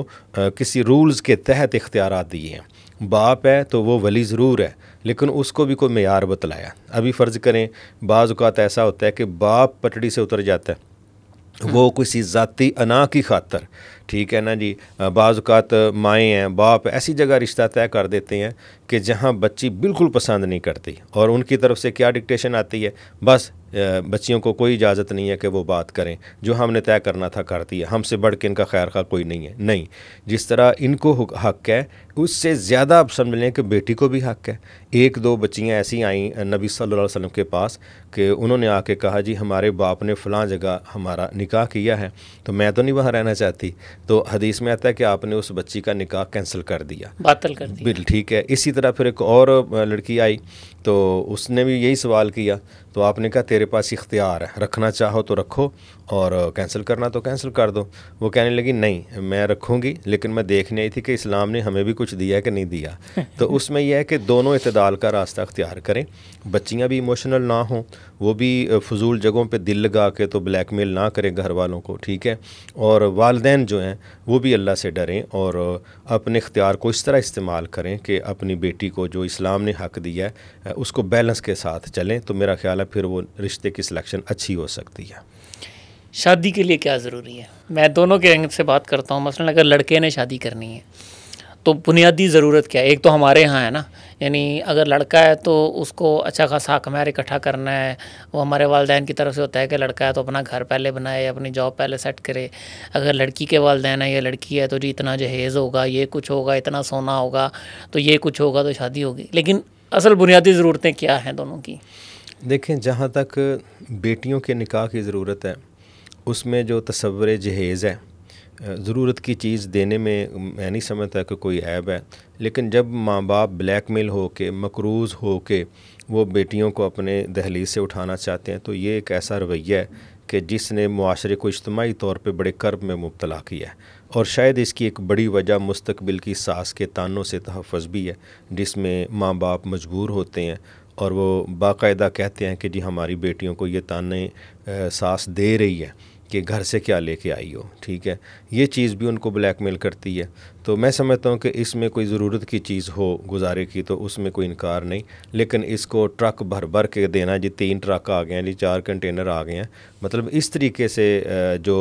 किसी रूल्स के तहत इख्तियार दिए हैं बाप है तो वो वली ज़रूर है लेकिन उसको भी कोई मैार बतलाया अभी फ़र्ज़ करें बाज़ात ऐसा होता है कि बाप पटड़ी से उतर जाता है वो किसी ज़ाती अना की खातर ठीक है ना जी बाज़ात माएँ हैं बाप ऐसी जगह रिश्ता तय कर देते हैं कि जहाँ बच्ची बिल्कुल पसंद नहीं करती और उनकी तरफ से क्या डिक्टेशन आती है बस बच्चियों को कोई इजाज़त नहीं है कि वो बात करें जो हमने तय करना था करती है हमसे बढ़ के इनका खैर खा कोई नहीं है नहीं जिस तरह इनको हक है उससे ज़्यादा आप समझ लें कि बेटी को भी हक है एक दो बच्चियाँ ऐसी आई नबी सल्लल्लाहु अलैहि वसल्लम के पास कि उन्होंने आके कहा जी हमारे बाप ने फ़लाँ जगह हमारा निकाह किया है तो मैं तो नहीं वहाँ रहना चाहती तो हदीस में आता है कि आपने उस बच्ची का निकाह कैंसिल कर दिया बातल कर दिया बिल ठीक है इसी तरह फिर एक और लड़की आई तो उसने भी यही सवाल किया तो आपने कहा तेरे पास इख्तियार है रखना चाहो तो रखो और कैंसिल करना तो कैंसिल कर दो वो कहने लगी नहीं मैं रखूँगी लेकिन मैं देखने आई थी कि इस्लाम ने हमें भी कुछ कुछ दिया कि नहीं दिया तो उसमें यह है कि दोनों इतदाल का रास्ता अख्तियार करें बच्चियाँ भी इमोशनल ना हों वो भी फजूल जगहों पर दिल लगा के तो ब्लैक मेल ना करें घर वालों को ठीक है और वालदेन जो हैं वो भी अल्लाह से डरें और अपने इख्तियार को इस तरह इस्तेमाल करें कि अपनी बेटी को जो इस्लाम ने हक दिया है उसको बैलेंस के साथ चलें तो मेरा ख्याल है फिर वो रिश्ते की सिलेक्शन अच्छी हो सकती है शादी के लिए क्या ज़रूरी है मैं दोनों के एंगल से बात करता हूँ मसलन अगर लड़के ने शादी करनी है तो बुनियादी ज़रूरत क्या है एक तो हमारे यहाँ है ना यानी अगर लड़का है तो उसको अच्छा खासा हमारे इकट्ठा करना है वो हमारे वालदेन की तरफ से होता है कि लड़का है तो अपना घर पहले बनाए अपनी जॉब पहले सेट करे अगर लड़की के वालदेन है या लड़की है तो जी इतना जहेज़ होगा ये कुछ होगा इतना सोना होगा तो ये कुछ होगा तो शादी होगी लेकिन असल बुनियादी ज़रूरतें क्या हैं दोनों की देखें जहाँ तक बेटियों के निकाह की ज़रूरत है उसमें जो तस्वर जहेज़ है ज़रूरत की चीज़ देने में मैं नहीं समझता कि कोई ऐब है लेकिन जब माँ बाप ब्लैक मेल हो के मकरूज़ हो के वो बेटियों को अपने दहली से उठाना चाहते हैं तो ये एक ऐसा रवैया है कि जिसने माशरे को इज्तमाही तौर पर बड़े कर्ब में मुबतला किया है और शायद इसकी एक बड़ी वजह मुस्तबिल की सास के तानों से तहफ़ भी है जिसमें माँ बाप मजबूर होते हैं और वो बाकायदा कहते हैं कि जी हमारी बेटियों को ये ताने सास दे रही है कि घर से क्या लेके आई हो ठीक है ये चीज़ भी उनको ब्लैकमेल करती है तो मैं समझता हूँ कि इसमें कोई ज़रूरत की चीज़ हो गुजारे की तो उसमें कोई इनकार नहीं लेकिन इसको ट्रक भर भर के देना जी तीन ट्रक आ गए हैं जी चार कंटेनर आ गए हैं मतलब इस तरीके से जो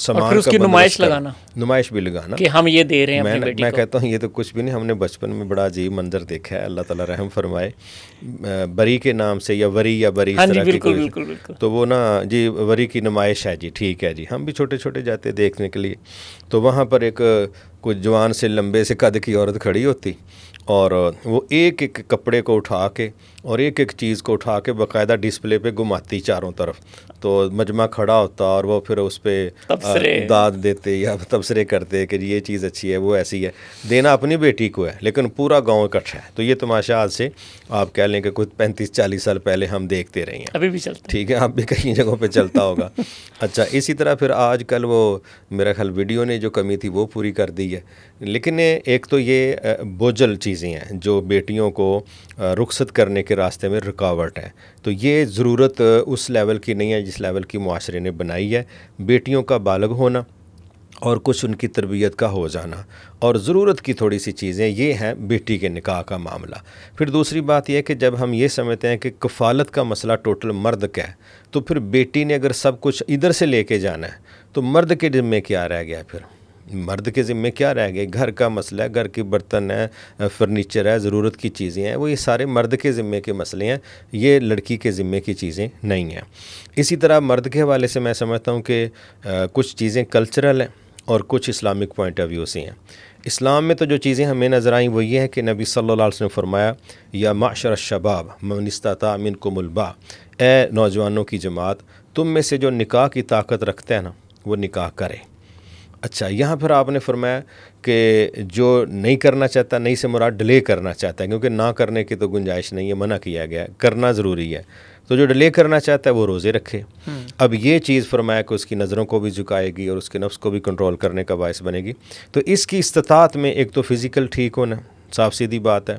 सामान उसकी नुमाइश लगाना नुमाइश भी लगाना कि हम ये दे रहे हैं मैं, मैं को। कहता हूँ ये तो कुछ भी नहीं हमने बचपन में बड़ा अजीब मंजर देखा है अल्लाह ताला रहम फरमाए बरी के नाम से या वरी या बरी हाँ बिल्कुल, बिल्कुल, बिल्कुल। तो वो ना जी वरी की नुमाइश है जी ठीक है जी हम भी छोटे छोटे जाते देखने के लिए तो वहाँ पर एक कुछ जवान से लंबे से कद की औरत खड़ी होती और वो एक एक कपड़े को उठा के और एक एक चीज़ को उठा के बाकायदा डिस्प्ले पे घुमाती चारों तरफ तो मजमा खड़ा होता और वो फिर उस पर दाद देते या *laughs* तबसरे करते कि ये चीज़ अच्छी है वो ऐसी है देना अपनी बेटी को है लेकिन पूरा गांव इकट्ठा है तो ये तमाशा तो आज से आप कह लें कि कुछ पैंतीस चालीस साल पहले हम देखते रहे हैं अभी भी चलते ठीक है आप भी कई जगहों पर चलता होगा *laughs* अच्छा इसी तरह फिर आज वो मेरा ख्याल वीडियो ने जो कमी थी वो पूरी कर दी है लेकिन एक तो ये बोझल चीज़ें हैं जो बेटियों को रुखसत करने के रास्ते में रुकावट है तो ये ज़रूरत उस लेवल की नहीं है जिस लेवल की माशरे ने बनाई है बेटियों का बालग होना और कुछ उनकी तरबियत का हो जाना और ज़रूरत की थोड़ी सी चीज़ें ये हैं बेटी के निकाह का मामला फिर दूसरी बात यह कि जब हम ये समझते हैं कि कफ़ालत का मसला टोटल मर्द का है तो फिर बेटी ने अगर सब कुछ इधर से लेके जाना है तो मर्द के जिम्मे क्या रह गया फिर मर्द के ज़िम्मे क्या रह गए घर का मसला है घर के बर्तन है फर्नीचर है ज़रूरत की चीज़ें हैं वो ये सारे मर्द के ज़िम्मे के मसले हैं ये लड़की के ज़िम्मे की चीज़ें नहीं हैं इसी तरह मर्द के हवाले से मैं समझता हूँ कि कुछ चीज़ें कल्चरल हैं और कुछ इस्लामिक पॉइंट ऑफ व्यू से हैं इस्लाम में तो जो चीज़ें हमें नज़र आई वो ये है कि नबी सल्लल्लाहु अलैहि वसल्लम फरमाया या माशर शबाब मनस्ता मिन कुमलबा ए नौजवानों की जमात तुम में से जो निकाह की ताकत रखते हैं ना वो निकाह करे अच्छा यहाँ फिर आपने फरमाया कि जो नहीं करना चाहता नहीं से मुराद डिले करना चाहता है क्योंकि ना करने की तो गुंजाइश नहीं है मना किया गया करना ज़रूरी है तो जो डिले करना चाहता है वो रोज़े रखे हम्म। अब ये चीज़ फरमाया कि उसकी नज़रों को भी झुकाएगी और उसके नफ्स को भी कंट्रोल करने का बायस बनेगी तो इसकी इस्तात में एक तो फ़िज़िकल ठीक होना साफ सीधी बात है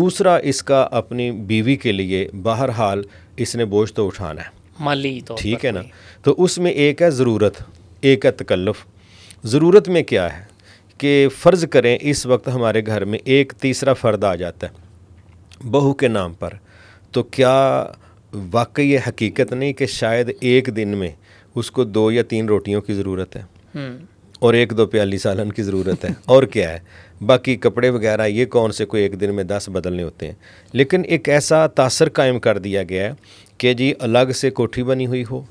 दूसरा इसका अपनी बीवी के लिए बहरहाल इसने बोझ तो उठाना है माली तो ठीक है ना तो उसमें एक है ज़रूरत एक है तकल्लफ़ ज़रूरत में क्या है कि फ़र्ज़ करें इस वक्त हमारे घर में एक तीसरा फ़र्द आ जाता है बहू के नाम पर तो क्या वाकई ये हकीकत नहीं कि शायद एक दिन में उसको दो या तीन रोटियों की ज़रूरत है हम्म। और एक दो प्याली सालन की ज़रूरत है और क्या है बाकी कपड़े वगैरह ये कौन से कोई एक दिन में दस बदलने होते हैं लेकिन एक ऐसा तासर कायम कर दिया गया है कि जी अलग से कोठी बनी हुई हो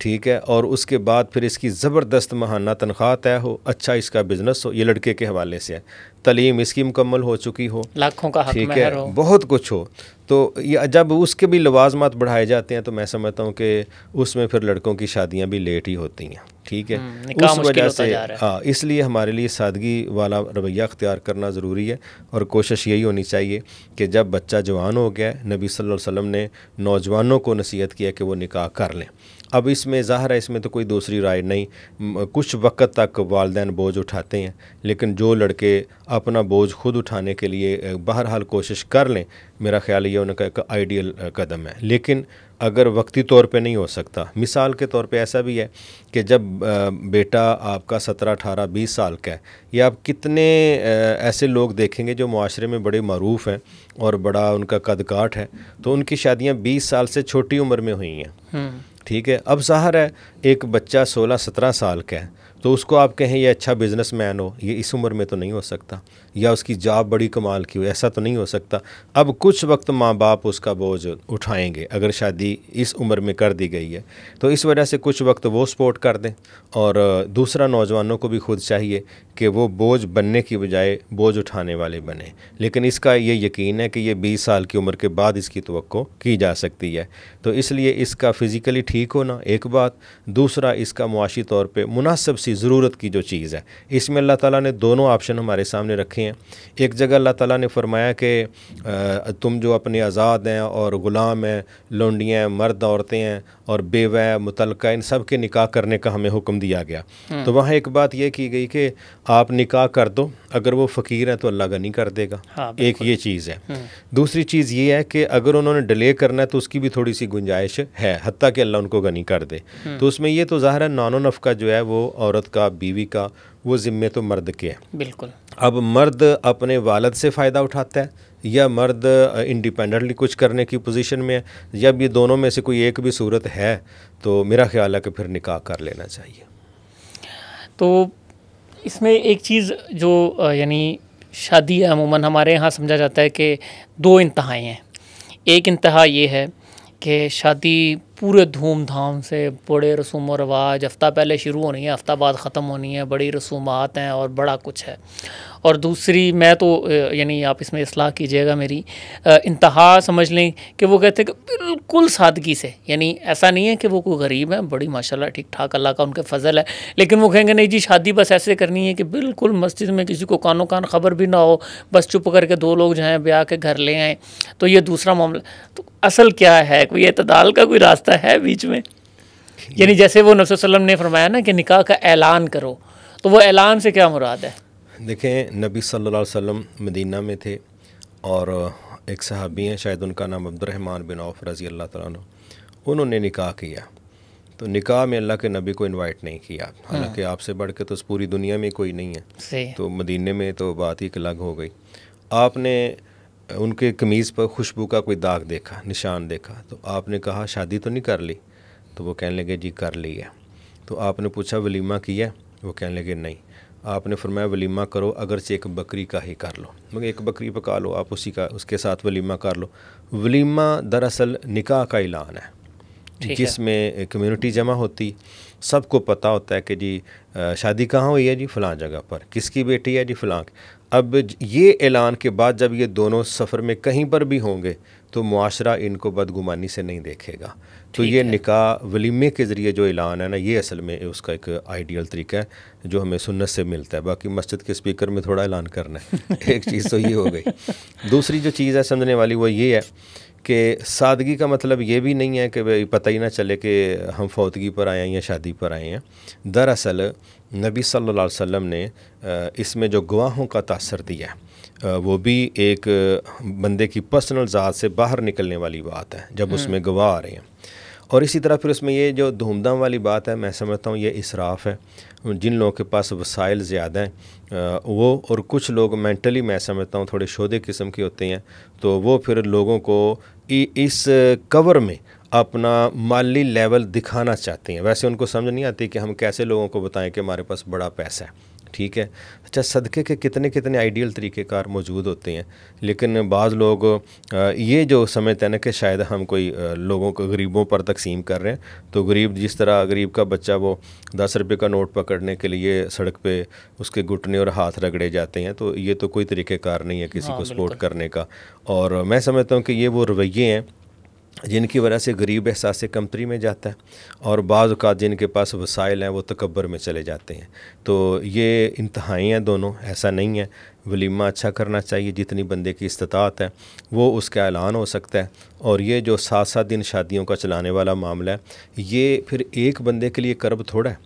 ठीक है और उसके बाद फिर इसकी ज़बरदस्त महाना तनख्वाह तय हो अच्छा इसका बिजनेस हो ये लड़के के हवाले से है तलीम इसकी मुकम्मल हो चुकी हो लाखों का ठीक है हो। बहुत कुछ हो तो ये जब उसके भी लवाजमात बढ़ाए जाते हैं तो मैं समझता हूँ कि उसमें फिर लड़कों की शादियाँ भी लेट ही होती हैं ठीक है हम्म, उस वजह से हाँ इसलिए हमारे लिए सादगी वाला रवैया अख्तियार करना ज़रूरी है और कोशिश यही होनी चाहिए कि जब बच्चा जवान हो गया नबी सल वसम ने नौजवानों को नसीहत किया कि वो निकाह कर लें अब इसमें ज़ाहिर है इसमें तो कोई दूसरी राय नहीं कुछ वक्त तक वालदेन बोझ उठाते हैं लेकिन जो लड़के अपना बोझ खुद उठाने के लिए बहरहाल कोशिश कर लें मेरा ख्याल ये उनका एक आइडियल कदम है लेकिन अगर वक्ती तौर पे नहीं हो सकता मिसाल के तौर पे ऐसा भी है कि जब बेटा आपका सत्रह अठारह बीस साल का है या आप कितने ऐसे लोग देखेंगे जो माशरे में बड़े मरूफ हैं और बड़ा उनका कदकाठ है तो उनकी शादियां बीस साल से छोटी उम्र में हुई हैं हम्म। ठीक है अब ज़ाहर है एक बच्चा सोलह सत्रह साल का है तो उसको आप कहें ये अच्छा बिजनेस मैन हो ये इस उम्र में तो नहीं हो सकता या उसकी जॉब बड़ी कमाल की हो ऐसा तो नहीं हो सकता अब कुछ वक्त माँ बाप उसका बोझ उठाएंगे अगर शादी इस उम्र में कर दी गई है तो इस वजह से कुछ वक्त वो सपोर्ट कर दें और दूसरा नौजवानों को भी खुद चाहिए कि वो बोझ बनने की बजाय बोझ उठाने वाले बने लेकिन इसका ये यकीन है कि ये 20 साल की उम्र के बाद इसकी तो की जा सकती है तो इसलिए इसका फ़िज़िकली ठीक होना एक बात दूसरा इसका मुआशी तौर पर मुनासब सी ज़रूरत की जो चीज़ है इसमें अल्लाह ताली ने दोनों ऑप्शन हमारे सामने रखे हैं हैं एक जगह अल्लाह ताला ने फरमाया कि तुम जो अपने आज़ाद हैं और ग़ुलाम हैं लोंडियाँ हैं मर्द औरतें हैं और बेवा मुतलका इन सब के निकाह करने का हमें हुक्म दिया गया हम्म। तो वहाँ एक बात यह की गई कि आप निकाह कर दो अगर वो फ़कीर हैं तो अल्लाह गनी कर देगा हाँ, एक ये चीज़ है हम्म। दूसरी चीज़ ये है कि अगर उन्होंने डिले करना है तो उसकी भी थोड़ी सी गुंजाइश है हती कि अल्लाह उनको गनी कर दे हम्म। तो उसमें यह तो ज़ाहिर है नानो नफ़ का जो है वो औरत का बीवी का वो ज़िम्मे तो मर्द के हैं बिल्कुल अब मर्द अपने वालद से फ़ायदा उठाता है या मर्द इंडिपेंडेंटली कुछ करने की पोजीशन में है जब ये दोनों में से कोई एक भी सूरत है तो मेरा ख्याल है कि फिर निकाह कर लेना चाहिए तो इसमें एक चीज़ जो यानी शादी अमूमन हमारे यहाँ समझा जाता है कि दो इंतहाएँ हैं एक इंतहा ये है कि शादी पूरे धूमधाम से बड़े रसूम और रवाज हफ़्ता पहले शुरू होनी है हफ़्ता बाद ख़त्म होनी है बड़ी रसूमात हैं और बड़ा कुछ है और दूसरी मैं तो यानी आप इसमें असलाह कीजिएगा मेरी इंतहा समझ लें कि वो कहते हैं कि बिल्कुल सादगी से यानी ऐसा नहीं है कि वो कोई गरीब है बड़ी माशाल्लाह ठीक ठाक अल्लाह का उनके फजल है लेकिन वो कहेंगे नहीं जी शादी बस ऐसे करनी है कि बिल्कुल मस्जिद में किसी को कानों कान खबर भी ना हो बस चुप करके दो लोग जाएँ ब्याह के घर ले आएँ तो ये दूसरा मामला तो असल क्या है कोई अतदाल का कोई रास्ता है बीच में यानी जैसे वो नब्स ने फरमाया ना कि निकाह का ऐलान करो तो वो ऐलान से क्या मुराद है देखें नबी सल्लल्लाहु अलैहि वसल्लम मदीना में थे और एक सहाबी हैं शायद उनका नाम अब्दुलरहमान बिन औफ रज़ी अल्लाह ताला उन्होंने निकाह किया तो निकाह में अल्लाह के नबी को इनवाइट नहीं किया हालांकि हाँ। आपसे बढ़ के तो पूरी दुनिया में कोई नहीं है तो मदीने में तो बात ही अलग हो गई आपने उनके कमीज़ पर खुशबू का कोई दाग देखा निशान देखा तो आपने कहा शादी तो नहीं कर ली तो वो कहने लगे जी कर ली है तो आपने पूछा वलीमा किया वो कहने लगे नहीं आपने फरमाया वलीमा करो अगरचे एक बकरी का ही कर लो मगर एक बकरी पका लो आप उसी का उसके साथ वलीमा कर लो वलीमा दरअसल निकाह का ऐलान है जिसमें कम्युनिटी जमा होती सबको पता होता है कि जी शादी कहाँ हुई है जी फलां जगह पर किसकी बेटी है जी फ़लाँ अब ये ऐलान के बाद जब ये दोनों सफ़र में कहीं पर भी होंगे तो मुआरा इनको बदगुमानी से नहीं देखेगा तो ये निका वलीमे के ज़रिए जो ऐलान है ना ये असल में उसका एक आइडियल तरीका है जो हमें सुनत से मिलता है बाकी मस्जिद के स्पीकर में थोड़ा ऐलान करना है *laughs* एक चीज़ तो ये हो गई दूसरी जो चीज़ है समझने वाली वो ये है कि सादगी का मतलब ये भी नहीं है कि भाई पता ही ना चले कि हम फौतगी पर आए हैं या शादी पर आए हैं दरअसल नबी सल्लल्लाहु अलैहि वसल्लम ने इसमें जो गवाहों का तासर दिया वो भी एक बंदे की पर्सनल ज़ात से बाहर निकलने वाली बात है जब हम्म। उसमें गवाह आ रहे हैं और इसी तरह फिर उसमें ये जो धूमधाम वाली बात है मैं समझता हूँ ये इसराफ है जिन लोगों के पास वसाइल ज़्यादा हैं वो और कुछ लोग मेंटली मैं समझता हूँ थोड़े शोधे किस्म के होते हैं तो वो फिर लोगों को इस कवर में अपना माली लेवल दिखाना चाहती हैं वैसे उनको समझ नहीं आती कि हम कैसे लोगों को बताएं कि हमारे पास बड़ा पैसा है ठीक है अच्छा सदक़े के कितने कितने आइडियल तरीक़ेकार मौजूद होते हैं लेकिन बाज़ लोग ये जो समझते हैं ना कि शायद हम कोई लोगों को गरीबों पर तकसीम कर रहे हैं तो गरीब जिस तरह गरीब का बच्चा वो दस रुपये का नोट पकड़ने के लिए सड़क पे उसके घुटने और हाथ रगड़े जाते हैं तो ये तो कोई तरीक़ेकार नहीं है किसी हाँ, को सपोर्ट करने का और मैं समझता हूँ कि ये वो रवैये हैं जिनकी वजह से गरीब एहसास कमतरी में जाता है और बाज़ अवत जिनके पास वसाइल हैं वो तकबर में चले जाते हैं तो ये इंतहाई हैं दोनों ऐसा नहीं है वलीमा अच्छा करना चाहिए जितनी बंदे की इस्तात है वो उसका ऐलान हो सकता है और ये जो सात सात दिन शादियों का चलाने वाला मामला है ये फिर एक बंदे के लिए कर्ब थोड़ा है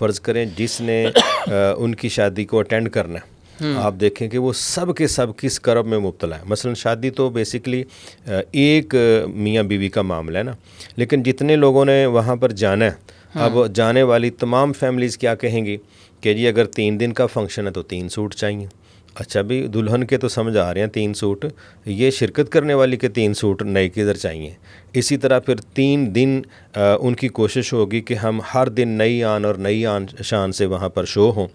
फ़र्ज़ करें जिसने *coughs* उनकी शादी को अटेंड करना है हम्म। आप देखें कि वो सब के सब किस कर्व में मुबतला है मसलन शादी तो बेसिकली एक मियाँ बीवी का मामला है ना लेकिन जितने लोगों ने वहाँ पर जाना है हाँ। अब जाने वाली तमाम फैमिलीज़ क्या कहेंगी कि जी अगर तीन दिन का फंक्शन है तो तीन सूट चाहिए अच्छा भी दुल्हन के तो समझ आ रहे हैं तीन सूट ये शिरकत करने वाली के तीन सूट नए किधर चाहिए इसी तरह फिर तीन दिन आ, उनकी कोशिश होगी कि हम हर दिन नई आन और नई आन शान से वहाँ पर शो हों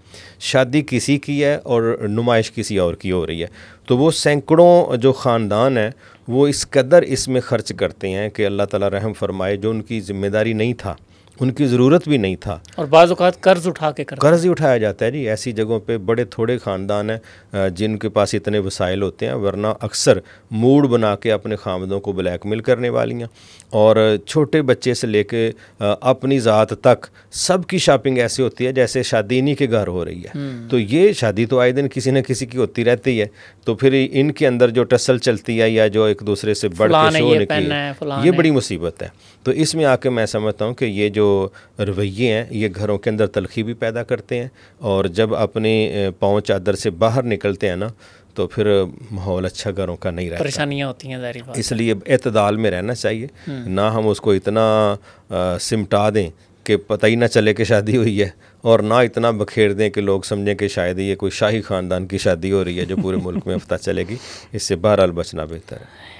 शादी किसी की है और नुमाइश किसी और की हो रही है तो वो सैकड़ों जो ख़ानदान हैं वो इस कदर इसमें ख़र्च करते हैं कि अल्लाह ताला रहम फरमाए जो उनकी ज़िम्मेदारी नहीं था उनकी ज़रूरत भी नहीं था और बाज़ात कर्ज़ उठा के कर कर्ज़ ही उठाया जाता है जी ऐसी जगहों पे बड़े थोड़े ख़ानदान हैं जिनके पास इतने वसाइल होते हैं वरना अक्सर मूड बना के अपने खामदों को ब्लैकमेल करने वाली हैं और छोटे बच्चे से लेके अपनी ज़ात तक सब की शॉपिंग ऐसी होती है जैसे शादी इन्हीं के घर हो रही है हम्म। तो ये शादी तो आए दिन किसी न किसी की होती रहती है तो फिर इनके अंदर जो टसल चलती है या जो एक दूसरे से बढ़ के शो निकली ये बड़ी मुसीबत है तो इसमें आके मैं समझता हूँ कि ये जो रवैये हैं ये घरों के अंदर तलखी भी पैदा करते हैं और जब अपने पाँव चादर से बाहर निकलते हैं ना तो फिर माहौल अच्छा घरों का नहीं रहता परेशानियाँ होती हैं बात इसलिए अतदाल में रहना चाहिए हम्म। ना हम उसको इतना आ, सिमटा दें कि पता ही ना चले कि शादी हुई है और ना इतना बखेर दें कि लोग समझें कि शायद ये कोई शाही ख़ानदान की शादी हो रही है जो पूरे मुल्क में पता चलेगी इससे बहरहाल बचना बेहतर है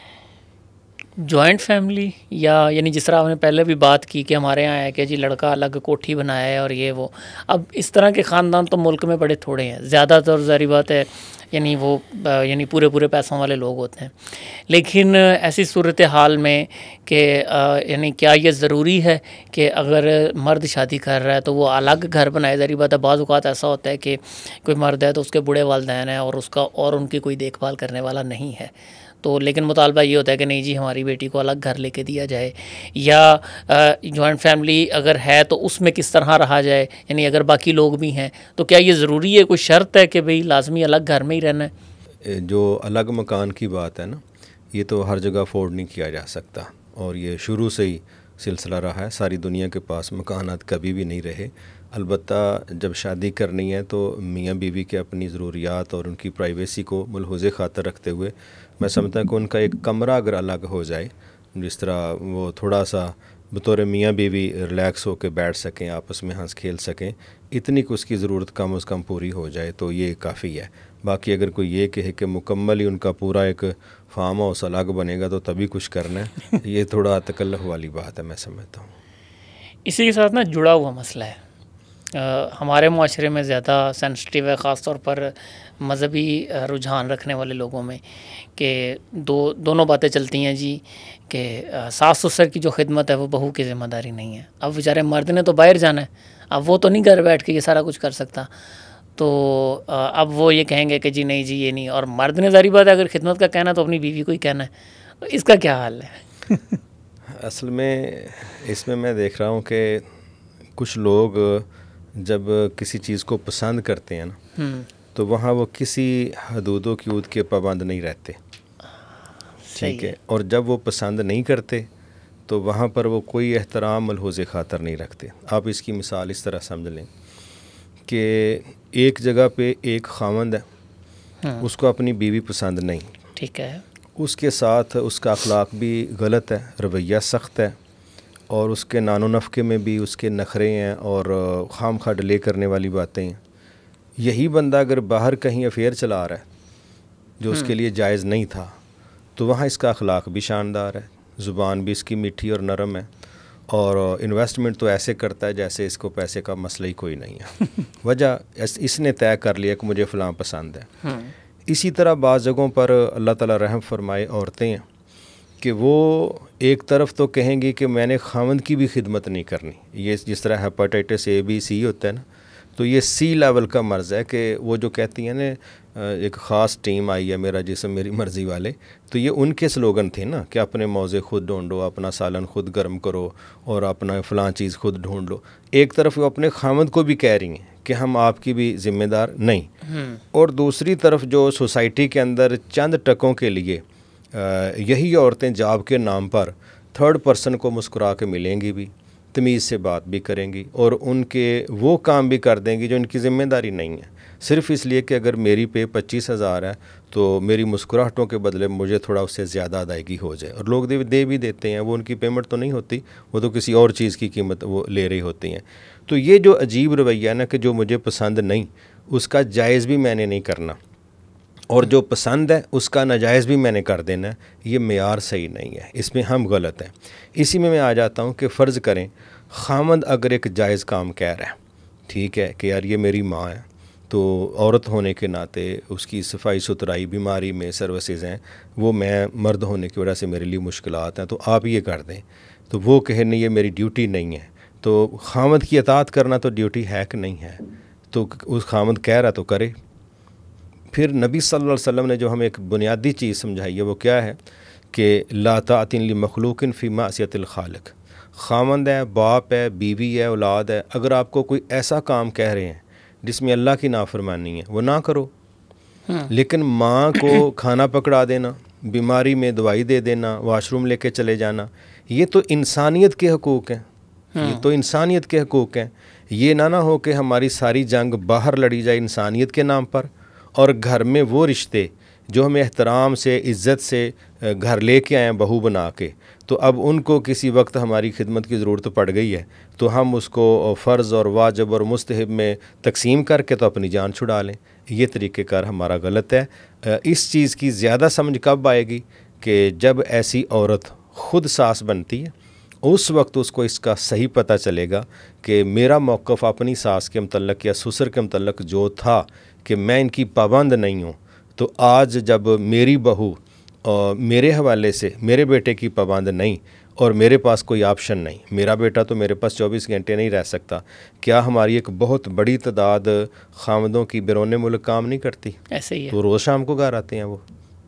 जॉइंट फैमिली या यानी जिस तरह आपने पहले भी बात की कि हमारे यहाँ है कि जी लड़का अलग कोठी बनाया है और ये वो अब इस तरह के ख़ानदान तो मुल्क में बड़े थोड़े हैं ज़्यादातर जारी बात है यानी वो यानी पूरे पूरे पैसों वाले लोग होते हैं लेकिन ऐसी सूरत हाल में कि यानी क्या ये ज़रूरी है कि अगर मर्द शादी कर रहा है तो वो अलग घर बनाए जारी बात है बाज़ात ऐसा होता है कि कोई मर्द है तो उसके बूढ़े वालदेन हैं और उसका और उनकी कोई देखभाल करने वाला नहीं है तो लेकिन मुतालबा ये होता है कि नहीं जी हमारी बेटी को अलग घर लेके दिया जाए या जॉइंट फैमिली अगर है तो उसमें किस तरह रहा जाए यानी अगर बाकी लोग भी हैं तो क्या ये ज़रूरी है कोई शर्त है कि भाई लाजमी अलग घर में ही रहना है जो अलग मकान की बात है ना ये तो हर जगह अफोर्ड नहीं किया जा सकता और ये शुरू से ही सिलसिला रहा है सारी दुनिया के पास मकानात कभी भी नहीं रहे अलबत् जब शादी करनी है तो मियाँ बीवी के अपनी ज़रूरियात और उनकी प्राइवेसी को मलहूज़ खातर रखते हुए मैं समझता हूँ कि उनका एक कमरा अगर अलग हो जाए जिस तरह वो थोड़ा सा बतौर मियाँ बीवी रिलैक्स होकर बैठ सकें आपस में हंस खेल सकें इतनी कुछ उसकी ज़रूरत कम अज़ कम पूरी हो जाए तो ये काफ़ी है बाकी अगर कोई ये कहे कि मुकम्मल ही उनका पूरा एक फार्म हाउस अलग बनेगा तो तभी कुछ करना है *laughs* ये थोड़ा तकल्लफ वाली बात है मैं समझता हूँ इसी के साथ ना जुड़ा हुआ मसला है आ, हमारे माशरे में ज़्यादा सेंसिटिव है ख़ास तौर पर मज़हबी रुझान रखने वाले लोगों में कि दो दोनों बातें चलती हैं जी कि सास ससुर की जो खिदमत है वो बहू की ज़िम्मेदारी नहीं है अब बेचारे मर्द ने तो बाहर जाना है अब वो तो नहीं घर बैठ के ये सारा कुछ कर सकता तो अब वो ये कहेंगे कि जी नहीं जी ये नहीं और मर्द ने जारी बात है अगर खिदमत का कहना है तो अपनी बीवी को ही कहना है तो इसका क्या हाल है *laughs* असल में इसमें मैं देख रहा हूँ कि कुछ लोग जब किसी चीज़ को पसंद करते हैं ना हम्म। तो वहाँ वो किसी हदूदो की ऊद के पाबंद नहीं रहते ठीक है और जब वो पसंद नहीं करते तो वहाँ पर वो कोई एहतराम मलहूज ख़ातर नहीं रखते आप इसकी मिसाल इस तरह समझ लें कि एक जगह पे एक खामंद है हाँ। उसको अपनी बीवी पसंद नहीं ठीक है उसके साथ उसका अखलाक भी गलत है रवैया सख्त है और उसके नानो नफके में भी उसके नखरे हैं और खाम खा डले करने वाली बातें हैं यही बंदा अगर बाहर कहीं अफेयर चला रहा है जो उसके हम्म। लिए जायज़ नहीं था तो वहाँ इसका अखलाक भी शानदार है ज़ुबान भी इसकी मीठी और नरम है और इन्वेस्टमेंट तो ऐसे करता है जैसे इसको पैसे का मसला ही कोई नहीं है *laughs* वजह इस, इसने तय कर लिया कि मुझे फ़लाँ पसंद है हाँ। इसी तरह बाज़ जगहों पर अल्लाह ताला रहम फरमाए औरतें हैं कि वो एक तरफ तो कहेंगी कि मैंने खामंद की भी खिदमत नहीं करनी ये जिस तरह हेपाटाइटिस ए बी सी होता है ना तो ये सी लेवल का मर्ज़ है कि वो जो कहती हैं ना एक ख़ास टीम आई है मेरा जिसम मेरी मर्ज़ी वाले तो ये उनके स्लोगन थे ना कि अपने मौज़े खुद ढूंढो अपना सालन खुद गर्म करो और अपना फ़लाँ चीज़ खुद ढूंढ लो एक तरफ वो अपने खामद को भी कह रही हैं कि हम आपकी भी ज़िम्मेदार नहीं हम्म। और दूसरी तरफ जो सोसाइटी के अंदर चंद टकों के लिए यही औरतें जाब के नाम पर थर्ड पर्सन को मुस्कुरा के मिलेंगी भी तमीज़ से बात भी करेंगी और उनके वो काम भी कर देंगी जो इनकी ज़िम्मेदारी नहीं है सिर्फ इसलिए कि अगर मेरी पे पच्चीस हज़ार है तो मेरी मुस्कुराहटों के बदले मुझे थोड़ा उससे ज़्यादा अदायगी हो जाए और लोग दे, दे भी देते हैं वो उनकी पेमेंट तो नहीं होती वो तो किसी और चीज़ की कीमत वो ले रही होती हैं तो ये जो अजीब रवैया ना कि जो मुझे पसंद नहीं उसका जायज़ भी मैंने नहीं करना और जो पसंद है उसका नाजायज़ भी मैंने कर देना है ये मैार सही नहीं है इसमें हम गलत हैं इसी में मैं आ जाता हूँ कि फ़र्ज़ करें खामद अगर एक जायज़ काम कह रहा है ठीक है कि यार ये मेरी माँ है तो औरत होने के नाते उसकी सफाई सुथराई बीमारी में सर्विसेज हैं वो मैं मर्द होने की वजह से मेरे लिए मुश्किल हैं तो आप ये कर दें तो वो कहे नहीं ये मेरी ड्यूटी नहीं है तो खामद की अतात करना तो ड्यूटी है कि नहीं है तो उस खामद कह रहा तो करे फिर नबी सल्लल्लाहु अलैहि वसल्लम ने जो हमें एक बुनियादी चीज़ समझाई है वो क्या है कि लातातिन मखलूकिन फ़ी मासीतल खालक खामंद है बाप है बीवी है औलाद है अगर आपको कोई ऐसा काम कह रहे हैं जिसमें अल्लाह की नाफरमानी है वो ना करो हाँ। लेकिन माँ को *coughs* खाना पकड़ा देना बीमारी में दवाई दे देना वाशरूम लेके चले जाना ये तो इंसानियत के हकूक़ हैं हाँ। ये तो इंसानियत के हकूक़ हैं ये ना ना हो कि हमारी सारी जंग बाहर लड़ी जाए इंसानियत के नाम पर और घर में वो रिश्ते जो हमें एहतराम से इज़्ज़त से घर ले कर आएँ बहू बना के तो अब उनको किसी वक्त हमारी खिदमत की ज़रूरत पड़ गई है तो हम उसको फ़र्ज़ और वाजब और मुस्तहब में तकसीम करके तो अपनी जान छुड़ा लें ये तरीक़ेकार हमारा गलत है इस चीज़ की ज़्यादा समझ कब आएगी कि जब ऐसी औरत ख़ुद सास बनती है उस वक्त उसको इसका सही पता चलेगा कि मेरा मौक़ अपनी सास के मतलब या ससुर के मतलब जो था कि मैं इनकी पाबंद नहीं हूँ तो आज जब मेरी बहू मेरे हवाले से मेरे बेटे की पाबंद नहीं और मेरे पास कोई ऑप्शन नहीं मेरा बेटा तो मेरे पास 24 घंटे नहीं रह सकता क्या हमारी एक बहुत बड़ी तादाद खामदों की बिरौने मुल्क काम नहीं करती ऐसे ही है। तो रोज़ शाम को घर आते हैं वो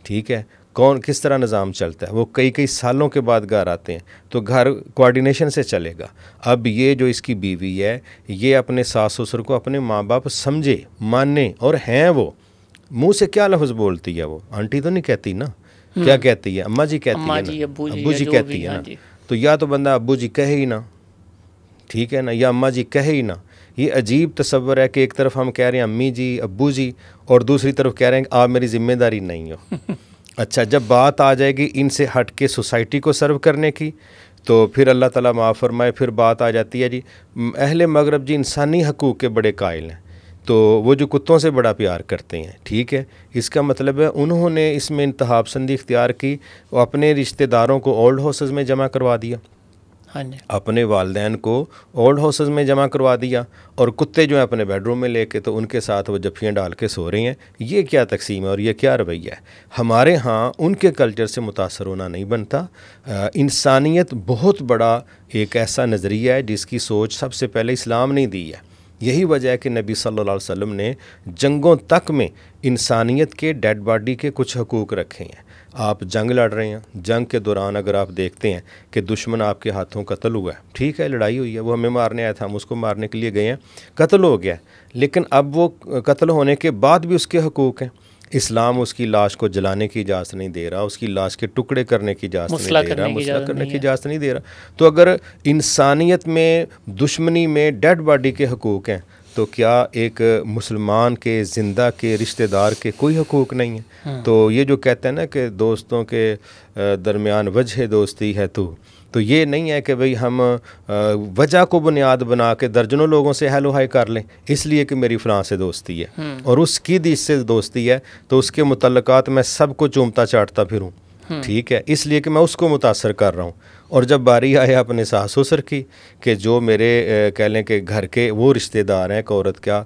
ठीक है कौन किस तरह निज़ाम चलता है वो कई कई सालों के बाद घर आते हैं तो घर कोऑर्डिनेशन से चलेगा अब ये जो इसकी बीवी है ये अपने सास ससुर को अपने माँ बाप समझे माने और हैं वो मुँह से क्या लफ्ज़ बोलती है वो आंटी तो नहीं कहती ना हम्म। क्या कहती है अम्मा जी कहती है अबू जी, अबू जी कहती है हाँ ना तो या तो बंदा अबू जी कहे ही ना ठीक है ना या अम्मा जी कहे ही ना ये अजीब तस्वर है कि एक तरफ हम कह रहे हैं अम्मी जी अबू जी और दूसरी तरफ कह रहे हैं आप मेरी जिम्मेदारी नहीं हो *laughs* अच्छा जब बात आ जाएगी इनसे हट के सोसाइटी को सर्व करने की तो फिर अल्लाह ताला माफ़ फरमाए फिर बात आ जाती है जी अहल मगरब जी इंसानी हकूक़ के बड़े कायल हैं तो वो जो कुत्तों से बड़ा प्यार करते हैं ठीक है इसका मतलब है उन्होंने इसमें पसंदी इख्तियार की और अपने रिश्तेदारों को ओल्ड हाउसेज़ में जमा करवा दिया हाँ जी अपने वालदेन को ओल्ड हाउसेज में जमा करवा दिया और कुत्ते जो हैं अपने बेडरूम में लेके तो उनके साथ वो जफियाँ डाल के सो रही हैं ये क्या तकसीम है और ये क्या रवैया है हमारे यहाँ उनके कल्चर से मुतासर होना नहीं बनता इंसानियत बहुत बड़ा एक ऐसा नज़रिया है जिसकी सोच सबसे पहले इस्लाम ने दी है यही वजह है कि नबी सल्ला वसम ने जंगों तक में इंसानियत के डेड बॉडी के कुछ हकूक़ रखे हैं आप जंग लड़ रहे हैं जंग के दौरान अगर आप देखते हैं कि दुश्मन आपके हाथों कत्ल हुआ है ठीक है लड़ाई हुई है वो हमें मारने आया था हम उसको मारने के लिए गए हैं कत्ल हो गया लेकिन अब वो कत्ल होने के बाद भी उसके हकूक़ हैं इस्लाम उसकी लाश को जलाने की इजाज़त नहीं दे रहा उसकी लाश के टुकड़े करने की इजाज़त नहीं दे रहा मुसला करने की इजाज़त नहीं दे रहा तो अगर इंसानियत में दुश्मनी में डेड बॉडी के हकूक़ हैं तो क्या एक मुसलमान के ज़िंदा के रिश्तेदार के कोई हकूक़ नहीं है हाँ। तो ये जो कहते हैं ना कि दोस्तों के दरमियान वजह दोस्ती है तू तो, तो ये नहीं है कि भाई हम वजह को बुनियाद बना के दर्जनों लोगों से हेलो हाई कर लें इसलिए कि मेरी फ़लाँ से दोस्ती है हाँ। और उसकी दिश से दोस्ती है तो उसके मुतलक़ात मैं सबको चूमता चाटता फिरूँ ठीक है इसलिए कि मैं उसको मुतासर कर रहा हूँ और जब बारी आए अपने सास ससुर की कि जो मेरे कह लें कि घर के वो रिश्तेदार हैं एक औरत का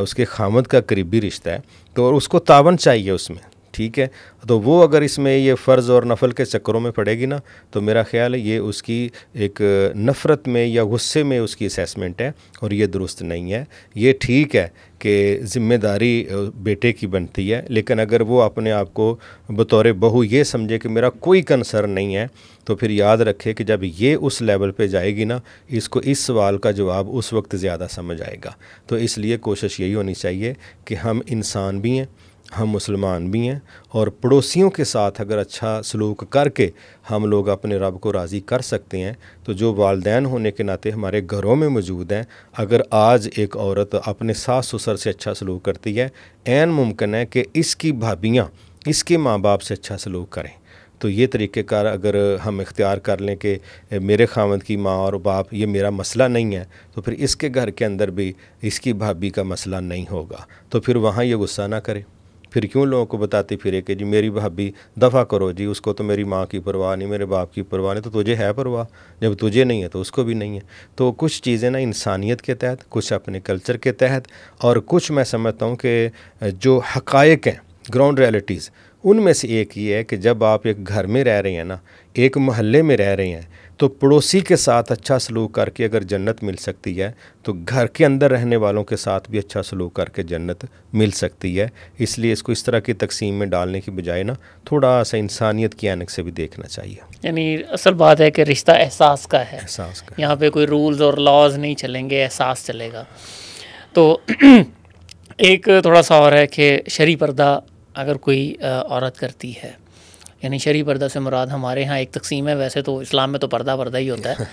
उसके खामद का करीबी रिश्ता है तो उसको तावन चाहिए उसमें ठीक है तो वो अगर इसमें ये फ़र्ज़ और नफल के चक्करों में पड़ेगी ना तो मेरा ख्याल है ये उसकी एक नफ़रत में या गुस्से में उसकी असेसमेंट है और ये दुरुस्त नहीं है ये ठीक है कि ज़िम्मेदारी बेटे की बनती है लेकिन अगर वो अपने आप को बतौर बहू ये समझे कि मेरा कोई कंसर्न नहीं है तो फिर याद रखे कि जब ये उस लेवल पे जाएगी ना इसको इस सवाल का जवाब उस वक्त ज़्यादा समझ आएगा तो इसलिए कोशिश यही होनी चाहिए कि हम इंसान भी हैं हम मुसलमान भी हैं और पड़ोसियों के साथ अगर अच्छा सलूक करके हम लोग अपने रब को राज़ी कर सकते हैं तो जो वालदेन होने के नाते हमारे घरों में मौजूद हैं अगर आज एक औरत अपने सास ससुर से अच्छा सलूक करती है एन मुमकिन है कि इसकी भाभियाँ इसके माँ बाप से अच्छा सलूक करें तो ये तरीक़ेकार अगर हम इख्तियार कर लें कि मेरे खामद की माँ और बाप ये मेरा मसला नहीं है तो फिर इसके घर के अंदर भी इसकी भाभी का मसला नहीं होगा तो फिर वहाँ ये गुस्सा ना करें फिर क्यों लोगों को बताती फिरे कि जी मेरी भाभी दफ़ा करो जी उसको तो मेरी माँ की परवाह नहीं मेरे बाप की परवाह नहीं तो तुझे है परवाह जब तुझे नहीं है तो उसको भी नहीं है तो कुछ चीज़ें ना इंसानियत के तहत कुछ अपने कल्चर के तहत और कुछ मैं समझता हूँ कि जो हकायक हैं ग्राउंड रियलिटीज़ उनमें से एक ये है कि जब आप एक घर में रह रहे हैं ना एक मोहल्ले में रह रहे हैं तो पड़ोसी के साथ अच्छा सलूक करके अगर जन्नत मिल सकती है तो घर के अंदर रहने वालों के साथ भी अच्छा सलूक करके जन्नत मिल सकती है इसलिए इसको इस तरह की तकसीम में डालने की बजाय ना थोड़ा सा इंसानियत की एनक से भी देखना चाहिए यानी असल बात है कि रिश्ता एहसास का है एहसास का यहाँ पे कोई रूल्स और लॉज नहीं चलेंगे एहसास चलेगा तो *clears throat* एक थोड़ा सा और है कि शरी पर्दा अगर कोई औरत करती है यानी शरी पर्दा से मुराद हमारे यहाँ एक तकसीम है वैसे तो इस्लाम में तो पर्दा पर्दा ही होता *laughs* है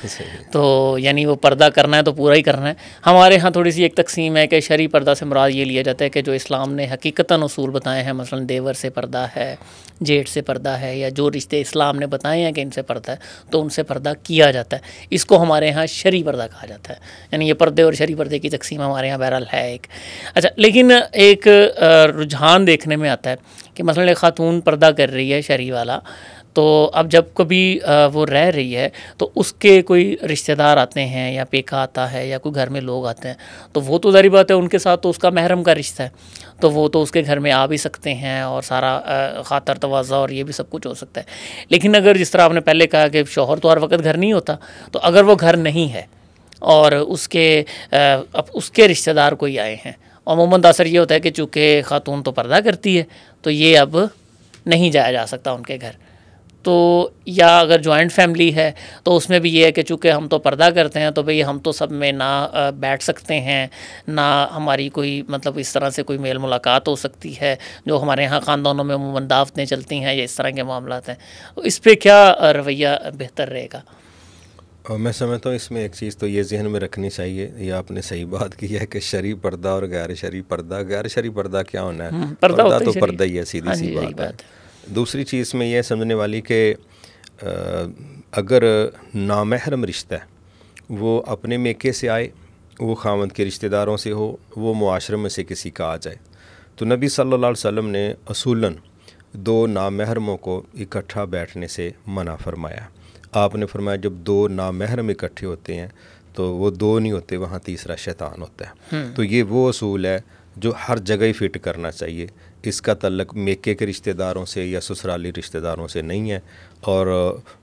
तो यानी वो पर्दा करना है तो पूरा ही करना है हमारे यहाँ थोड़ी सी एक तकसीम है कि शरी पर्दा से मुराद ये लिया जाता है कि जो इस्लाम ने हकीकता असूल बताए हैं मसला देवर से पर्दा है जेठ से पर्दा है या जो रिश्ते इस्लाम ने बताए हैं कि इनसे पर्दा है तो उनसे पर्दा किया जाता है इसको हमारे यहाँ शरी पर्दा कहा जाता है यानी ये पर्दे और शरी पर्दे की तकसीम हमारे यहाँ बहरहाल है एक अच्छा लेकिन एक रुझान देखने में आता है कि मसलन ख़ातून पर्दा कर रही है शरी वाला तो अब जब कभी वो रह रही है तो उसके कोई रिश्तेदार आते हैं या पेका आता है या कोई घर में लोग आते हैं तो वो तो जारी बात है उनके साथ तो उसका महरम का रिश्ता है तो वो तो उसके घर में आ भी सकते हैं और सारा ख़ातर तोज़ा और ये भी सब कुछ हो सकता है लेकिन अगर जिस तरह आपने पहले कहा कि शोहर तो हर वक्त घर नहीं होता तो अगर वो घर नहीं है और उसके अब उसके रिश्तेदार कोई आए हैं अमूमन असर ये होता है कि चूँकि ख़ातून तो पर्दा करती है तो ये अब नहीं जाया जा सकता उनके घर तो या अगर जॉइंट फैमिली है तो उसमें भी ये है कि चूँकि हम तो पर्दा करते हैं तो भई हम तो सब में ना बैठ सकते हैं ना हमारी कोई मतलब इस तरह से कोई मेल मुलाकात हो सकती है जो हमारे यहाँ ख़ानदानों में अमूमन दावतें चलती हैं या इस तरह के मामला हैं तो इस पर क्या रवैया बेहतर रहेगा और मैं समझता हूँ इसमें एक चीज़ तो ये जहन में रखनी चाहिए ये आपने सही बात की है कि शरी पर्दा और गैर शरी पर्दा गैर शरी पर्दा क्या होना है हम्म, पर्दा, पर्दा तो पर्दा ही है सीधी हाँ सी बात, बात है दूसरी चीज़ में यह समझने वाली कि अगर नामहरम रिश्ता है वो अपने मेके से आए वो खामद के रिश्तेदारों से हो वो मुआरम में से किसी का आ जाए तो नबी सल्ला वसम ने असूला दो नामहरमों को इकट्ठा बैठने से मना फरमाया आपने फरमाया जब दो नामहरम इकट्ठे होते हैं तो वो दो नहीं होते वहाँ तीसरा शैतान होता है हम्म। तो ये वो असूल है जो हर जगह ही फिट करना चाहिए इसका तल्लक मेके के रिश्तेदारों से या ससुराली रिश्तेदारों से नहीं है और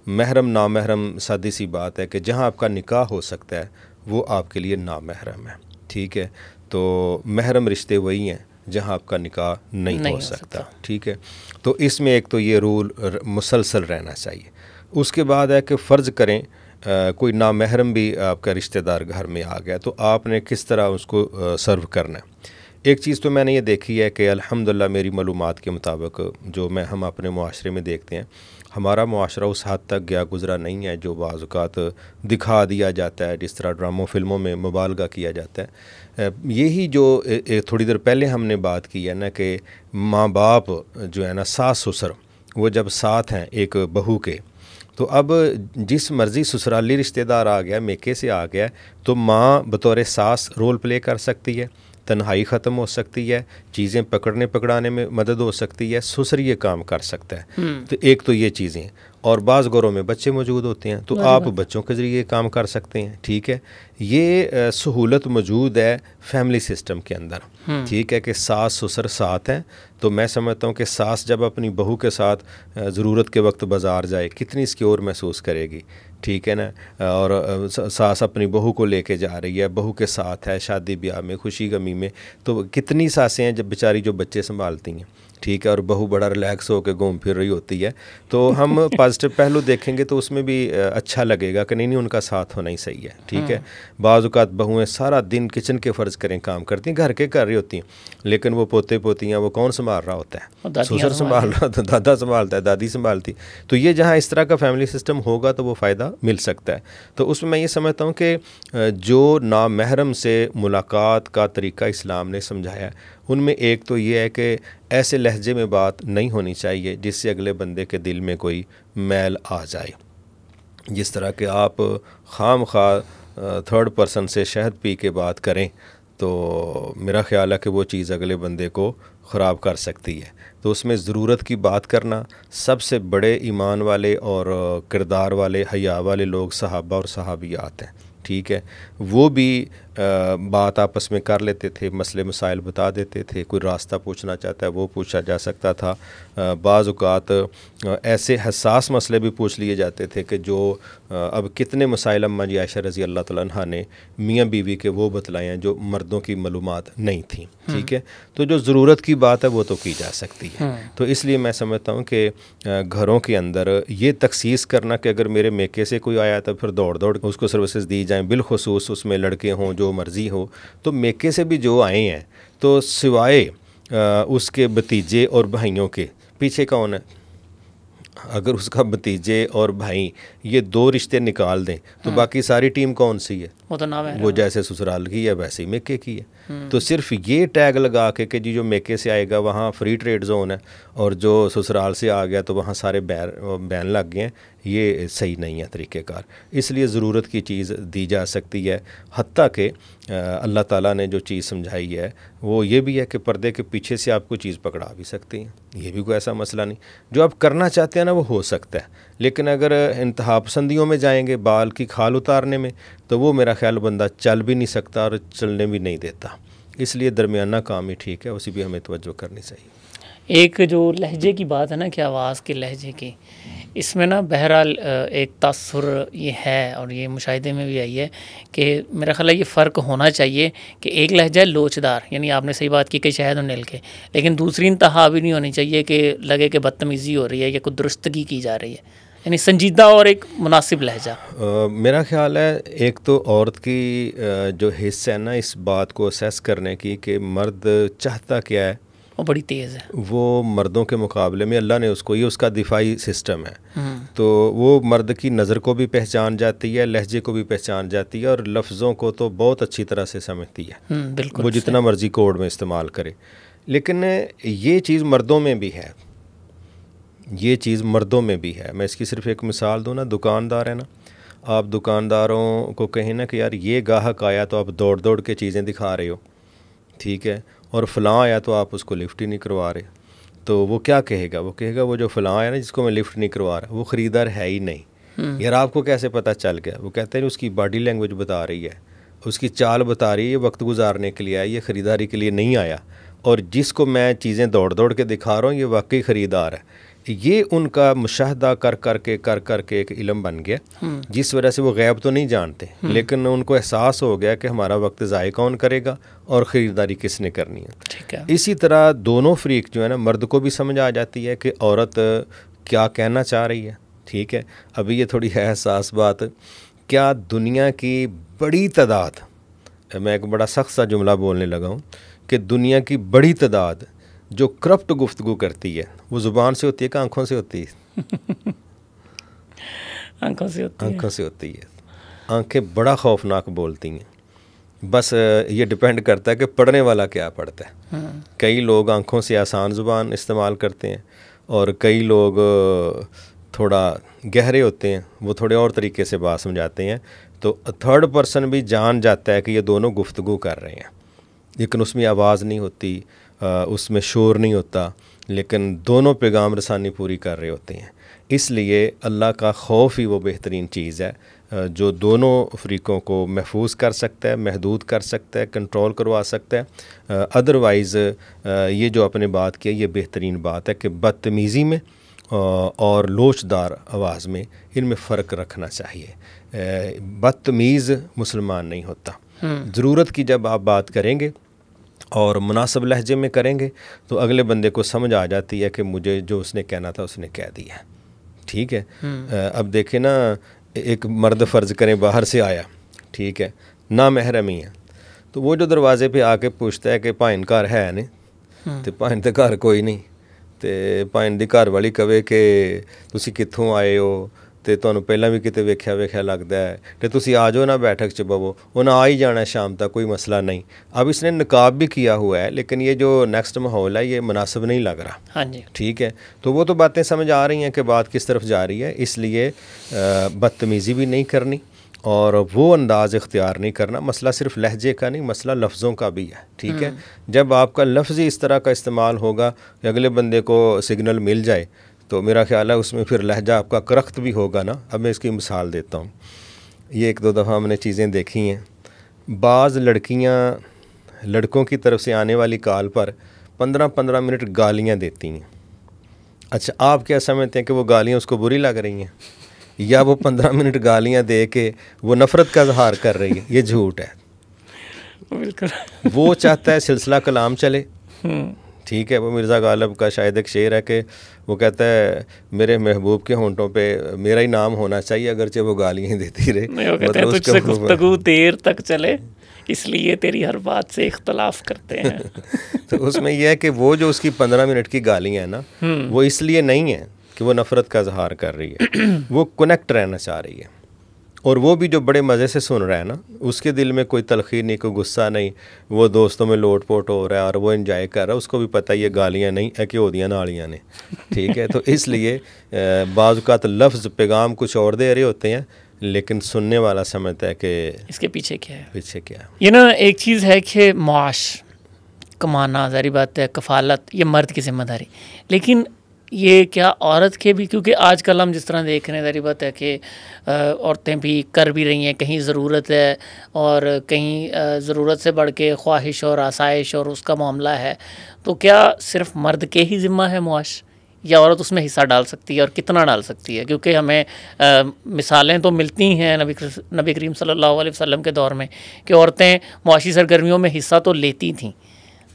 महरम नामहरम सादी सी बात है कि जहाँ आपका निकाह हो सकता है वो आपके लिए नामहरम है ठीक है तो महरम रिश्ते वही हैं जहाँ आपका निकाह नहीं, नहीं हो सकता ठीक है तो इसमें एक तो ये रूल मुसलसल रहना चाहिए उसके बाद है कि फ़र्ज़ करें आ, कोई नामहरम भी आपका रिश्तेदार घर में आ गया तो आपने किस तरह उसको आ, सर्व करना है एक चीज़ तो मैंने ये देखी है कि अल्हम्दुलिल्लाह मेरी मालूम के मुताबिक जो मैं हम अपने माशरे में देखते हैं हमारा माशरा उस हद तक गया गुजरा नहीं है जो बात दिखा दिया जाता है जिस तरह ड्रामों फिल्मों में मुबालगा किया जाता है यही जो थोड़ी देर पहले हमने बात की है ना कि माँ बाप जो है ना सास ससुर वो जब साथ हैं एक बहू के तो अब जिस मर्ज़ी ससुराली रिश्तेदार आ गया मेके से आ गया तो माँ बतौर सास रोल प्ले कर सकती है तन्हाई ख़त्म हो सकती है चीज़ें पकड़ने पकड़ाने में मदद हो सकती है सुसर ये काम कर सकता है हम्म। तो एक तो ये चीज़ें और बाज़ घरों में बच्चे मौजूद होते हैं तो आप बच्चों के ज़रिए काम कर सकते हैं ठीक है ये सहूलत मौजूद है फैमिली सिस्टम के अंदर हम्म। ठीक है कि सास ससुर साथ हैं तो मैं समझता हूँ कि सास जब अपनी बहू के साथ ज़रूरत के वक्त बाज़ार जाए कितनी सिक्योर महसूस करेगी ठीक है ना और सास अपनी बहू को लेके जा रही है बहू के साथ है शादी ब्याह में खुशी गमी में तो कितनी सासें हैं जब बेचारी जो बच्चे संभालती हैं ठीक है और बहू बड़ा रिलैक्स होकर घूम फिर रही होती है तो हम पॉजिटिव *laughs* पहलू देखेंगे तो उसमें भी अच्छा लगेगा कि नहीं नहीं उनका साथ होना ही सही है ठीक है हाँ। बाज़ात बहुएँ सारा दिन किचन के फ़र्ज करें काम करती हैं घर के कर रही होती हैं लेकिन वो पोते पोतियाँ वो कौन संभाल रहा होता है सुसर संभाल रहा होता तो दादा संभालता है दादी संभालती तो ये जहाँ इस तरह का फैमिली सिस्टम होगा तो वो फ़ायदा मिल सकता है तो उसमें मैं ये समझता हूँ कि जो नामहरम से मुलाकात का तरीका इस्लाम ने समझाया उनमें एक तो ये है कि ऐसे लहजे में बात नहीं होनी चाहिए जिससे अगले बंदे के दिल में कोई मैल आ जाए जिस तरह के आप खाम खा थर्ड पर्सन से शहद पी के बात करें तो मेरा ख़्याल है कि वो चीज़ अगले बंदे को ख़राब कर सकती है तो उसमें ज़रूरत की बात करना सबसे बड़े ईमान वाले और किरदार वाले हया वाले लोग सहाबा और आते हैं ठीक है वो भी बात आपस में कर लेते थे मसले मसाइल बता देते थे कोई रास्ता पूछना चाहता है वो पूछा जा सकता था बाज़ात ऐसे हसास मसले भी पूछ लिए जाते थे कि जो अब कितने मसाइल अम्मा जी आयशा रज़ी अल्लाह तह ने मियाँ बीवी के वो बतलाए हैं जो मर्दों की मलूम नहीं थी ठीक है हम्म। तो जो ज़रूरत की बात है वो तो की जा सकती है हम्म। तो इसलिए मैं समझता हूँ कि घरों के अंदर ये तखसीस करना कि अगर मेरे मेके से कोई आया तो फिर दौड़ दौड़ उसको सर्विसज दी जाएँ बिलखसूस उसमें लड़के हों जो मर्ज़ी हो तो मेके से भी जो आए हैं तो सिवाय उसके भतीजे और भाइयों के पीछे कौन है अगर उसका भतीजे और भाई ये दो रिश्ते निकाल दें तो हाँ। बाकी सारी टीम कौन सी है वो तो है वो जैसे ससुराल की है वैसे ही मेके की है तो सिर्फ ये टैग लगा के कि जी जो मेके से आएगा वहाँ फ्री ट्रेड जोन है और जो ससुराल से आ गया तो वहाँ सारे बैर बैन लग गए हैं ये सही नहीं है तरीक़ेकार इसलिए ज़रूरत की चीज़ दी जा सकती है हती कि अल्लाह ताला ने जो चीज़ समझाई है वो ये भी है कि पर्दे के पीछे से आपको चीज़ पकड़ा भी सकती है ये भी कोई ऐसा मसला नहीं जो आप करना चाहते हैं ना वो हो सकता है लेकिन अगर इंतहा पसंदियों में जाएंगे बाल की खाल उतारने में तो वो मेरा ख्याल बंदा चल भी नहीं सकता और चलने भी नहीं देता इसलिए दरमियाना काम ही ठीक है उसी भी हमें तवज्जो करनी चाहिए एक जो लहजे की बात है ना कि आवाज़ के लहजे की इसमें ना बहरहाल एक तसर ये है और ये मुशाहे में भी आई है कि मेरा ख्याल ये फ़र्क होना चाहिए कि एक लहजा लोचदार यानी आपने सही बात की कि शहद और नील के लेकिन दूसरी इंतहा भी नहीं होनी चाहिए कि लगे कि बदतमीज़ी हो रही है या कुछ दुरुस्तगी की जा रही है यानी संजीदा और एक मुनासिब लहजा आ, मेरा ख्याल है एक तो औरत की जो हिस्सा है ना इस बात को असेस करने की कि मर्द चाहता क्या है वो बड़ी तेज़ है वो मर्दों के मुकाबले में अल्लाह ने उसको ये उसका दिफाई सिस्टम है हम्म। तो वो मर्द की नज़र को भी पहचान जाती है लहजे को भी पहचान जाती है और लफ्ज़ों को तो बहुत अच्छी तरह से समझती है हम्म, बिल्कुल वो जितना मर्जी कोड में इस्तेमाल करे लेकिन ये चीज़ मर्दों में भी है ये चीज़ मर्दों में भी है मैं इसकी सिर्फ एक मिसाल दूँ ना दुकानदार है ना आप दुकानदारों को कहें ना कि यार ये गाहक आया तो आप दौड़ दौड़ के चीज़ें दिखा रहे हो ठीक है और फ़लाँ आया तो आप उसको लिफ्ट ही नहीं करवा रहे तो वो क्या कहेगा वो कहेगा वो जो फ़लाँ आया ना जिसको मैं लिफ्ट नहीं करवा रहा वो ख़रीदार है ही नहीं हम्म। यार आपको कैसे पता चल गया वो कहते हैं उसकी बॉडी लैंग्वेज बता रही है उसकी चाल बता रही है ये वक्त गुजारने के लिए आया ये ख़रीदारी के लिए नहीं आया और जिसको मैं चीज़ें दौड़ दौड़ के दिखा रहा हूँ ये वाकई ख़रीदार है ये उनका मुशाहदा कर कर के कर कर के एक इलम बन गया हम्म। जिस वजह से वो गैब तो नहीं जानते हम्म। लेकिन उनको एहसास हो गया कि हमारा वक्त ज़ाय कौन करेगा और ख़रीदारी किसने करनी है ठीक है इसी तरह दोनों फ्रीक जो है ना मर्द को भी समझ आ जाती है कि औरत क्या कहना चाह रही है ठीक है अभी ये थोड़ी है एहसास बात क्या दुनिया की बड़ी तादाद मैं एक बड़ा सख्त सा जुमला बोलने लगा हूँ कि दुनिया की बड़ी तादाद जो करप्ट गुफ्तगु करती है वो ज़ुबान से होती है कि आँखों से होती है आँखों से होती आँखों से होती है आँखें बड़ा खौफनाक बोलती हैं बस ये डिपेंड करता है कि पढ़ने वाला क्या पढ़ता है हाँ। कई लोग आँखों से आसान ज़ुबान इस्तेमाल करते हैं और कई लोग थोड़ा गहरे होते हैं वो थोड़े और तरीके से बात समझाते हैं तो थर्ड पर्सन भी जान जाता है कि ये दोनों गुफ्तगु कर रहे हैं लेकिन उसमें आवाज़ नहीं होती उसमें शोर नहीं होता लेकिन दोनों पैगाम रसानी पूरी कर रहे होते हैं इसलिए अल्लाह का खौफ ही वो बेहतरीन चीज़ है जो दोनों फरीक़ों को महफूज कर सकता है महदूद कर सकता है कंट्रोल करवा सकता है अदरवाइज़ ये जो आपने बात किया ये बेहतरीन बात है कि बदतमीज़ी में और लोचदार आवाज़ में इनमें फ़र्क रखना चाहिए बदतमीज़ मुसलमान नहीं होता हम्म। ज़रूरत की जब आप बात करेंगे और मुनासिब लहजे में करेंगे तो अगले बंदे को समझ आ जाती है कि मुझे जो उसने कहना था उसने कह दिया ठीक है हम्म। अब देखे ना एक मर्द फ़र्ज़ करें बाहर से आया ठीक है ना महरम ही है तो वो जो दरवाजे पे आके पूछता है कि भाइन घर है ने हम्म। तो भाइन तो घर कोई नहीं तो भाइन की घर वाली कवे कि तुम कितों आए हो तो ਤੁਹਾਨੂੰ भी कितने वेख्या ਵੇਖਿਆ लगता है तो तुम आ जाओ ना बैठक ਚ ਬਵੋ ਉਹਨਾਂ ਆ ਹੀ ਜਾਣਾ शाम तक कोई मसला नहीं अब इसने नकाब भी किया हुआ है लेकिन ये जो नैक्सट माहौल है ये मुनासिब नहीं लग रहा हाँ जी ठीक है तो वो तो बातें समझ आ रही हैं कि बात किस तरफ जा रही है इसलिए बदतमीज़ी भी नहीं करनी और वो अंदाज़ इख्तियार नहीं करना मसला सिर्फ लहजे का नहीं मसला लफ्ज़ों का भी है ठीक है जब आपका लफ्ज़ ही इस तरह का इस्तेमाल होगा कि अगले बंदे को सिग्नल मिल जाए तो मेरा ख्याल है उसमें फिर लहजा आपका करख्त भी होगा ना अब मैं इसकी मिसाल देता हूँ ये एक दो दफ़ा हमने चीज़ें देखी हैं बाज़ लड़कियाँ लड़कों की तरफ से आने वाली कॉल पर पंद्रह पंद्रह मिनट गालियाँ देती हैं अच्छा आप क्या समझते हैं कि वो गालियाँ उसको बुरी लग रही हैं या वो पंद्रह मिनट गालियाँ दे के वो नफ़रत का इजहार कर रही है ये झूठ है बिल्कुल वो चाहता है सिलसिला कलाम चले हम्म। ठीक है वो मिर्ज़ा गालब का शायद एक शेर है कि वो कहता है मेरे महबूब के होंटों पे मेरा ही नाम होना चाहिए अगरचे वो गालियाँ देती रहे मतलब देर तक चले इसलिए तेरी हर बात से इख्तलाफ करते हैं *laughs* तो उसमें यह है कि वो जो उसकी पंद्रह मिनट की गालियाँ हैं ना हम्म। वो इसलिए नहीं है कि वो नफ़रत का इजहार कर रही है *clears throat* वो कनेक्ट रहना चाह रही है और वो भी जो बड़े मज़े से सुन रहा है ना उसके दिल में कोई तलखी नहीं कोई गुस्सा नहीं वो दोस्तों में लोट पोट हो रहा है और वो इन्जॉय कर रहा है उसको भी पता ये गालियाँ नहीं है कि दिया नालियाँ ने ठीक है तो इसलिए तो लफ्ज़ पैगाम कुछ और दे रहे होते हैं लेकिन सुनने वाला समझता है कि इसके पीछे क्या है पीछे क्या है ये ना एक चीज़ है कि माश कमाना जारी बात है कफालत ये मर्द की जिम्मेदारी लेकिन ये क्या औरत के भी क्योंकि आजकल हम जिस तरह देख रहे हैं तरीबत है कि औरतें भी कर भी रही हैं कहीं ज़रूरत है और कहीं ज़रूरत से बढ़ के ख्वाहिश और आसाइश और उसका मामला है तो क्या सिर्फ मर्द के ही ज़िम्मा है मुआश या औरत उसमें हिस्सा डाल सकती है और कितना डाल सकती है क्योंकि हमें आ, मिसालें तो मिलती हैं नबी नबी करीम सल्लल्लाहु अलैहि वसल्लम के दौर में कि औरतें मुआशी सरगर्मियों में हिस्सा तो लेती थीं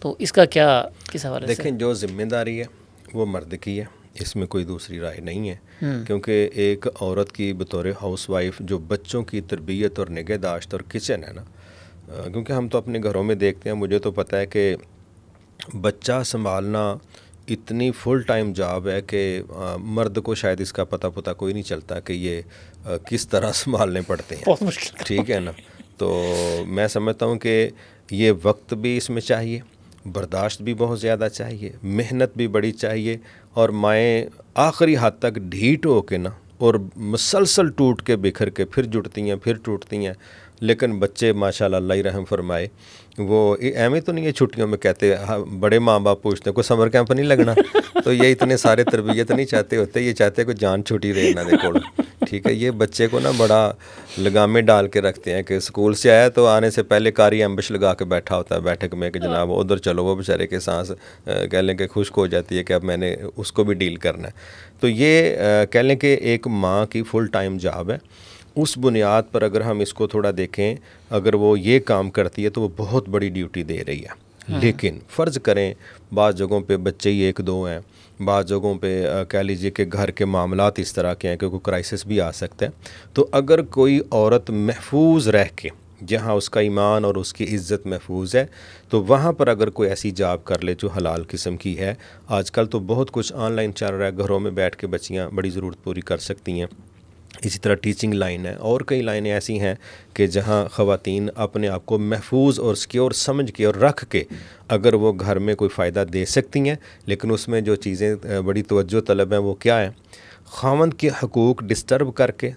तो इसका क्या किस हवाले देखें से? जो ज़िम्मेदारी है वो मर्द की है इसमें कोई दूसरी राय नहीं है हम्म। क्योंकि एक औरत की बतौर हाउस वाइफ जो बच्चों की तरबियत और निगहदाश्त और किचन है ना क्योंकि हम तो अपने घरों में देखते हैं मुझे तो पता है कि बच्चा संभालना इतनी फुल टाइम जॉब है कि मर्द को शायद इसका पता पुता कोई नहीं चलता कि ये आ, किस तरह संभालने पड़ते हैं ठीक है ना तो मैं समझता हूँ कि ये वक्त भी इसमें चाहिए बर्दाश्त भी बहुत ज़्यादा चाहिए मेहनत भी बड़ी चाहिए और माएँ आखिरी हद तक ढीट हो के ना और मसलसल टूट के बिखर के फिर जुटती हैं फिर टूटती हैं लेकिन बच्चे माशा अल्लाह रहम फरमाए वो एम तो नहीं है छुट्टियों में कहते हाँ, बड़े माँ बाप पूछते कोई समर कैंप नहीं लगना *laughs* तो ये इतने सारे तरबियत नहीं चाहते होते ये चाहते कोई जान छुट्टी रहे इन्होंने को ठीक है ये बच्चे को ना बड़ा लगामे डाल के रखते हैं कि स्कूल से आया तो आने से पहले कारी एम्बिश लगा के बैठा होता है बैठक में कि जनाब उधर चलो वो बेचारे के सांस कह लें कि खुश्क हो जाती है कि अब मैंने उसको भी डील करना है तो ये कह लें कि एक माँ की फुल टाइम जॉब है उस बुनियाद पर अगर हम इसको थोड़ा देखें अगर वो ये काम करती है तो वो बहुत बड़ी ड्यूटी दे रही है हाँ। लेकिन फ़र्ज़ करें बाद जगहों पे बच्चे ही एक दो हैं बाद जगहों पे कह लीजिए कि घर के मामला इस तरह के हैं क्योंकि क्राइसिस भी आ सकता है तो अगर कोई औरत महफूज रह के जहाँ उसका ईमान और उसकी इज़्ज़त महफूज है तो वहाँ पर अगर कोई ऐसी जॉब कर ले जो हलाल किस्म की है आजकल तो बहुत कुछ ऑनलाइन चल रहा है घरों में बैठ के बच्चियाँ बड़ी ज़रूरत पूरी कर सकती हैं इसी तरह टीचिंग लाइन है और कई लाइनें ऐसी हैं कि जहां ख़वातीन अपने आप को महफूज और सिक्योर समझ के और रख के अगर वो घर में कोई फ़ायदा दे सकती हैं लेकिन उसमें जो चीज़ें बड़ी तवज्जो तलब हैं वो क्या है खामंद के हकूक़ डिस्टर्ब करके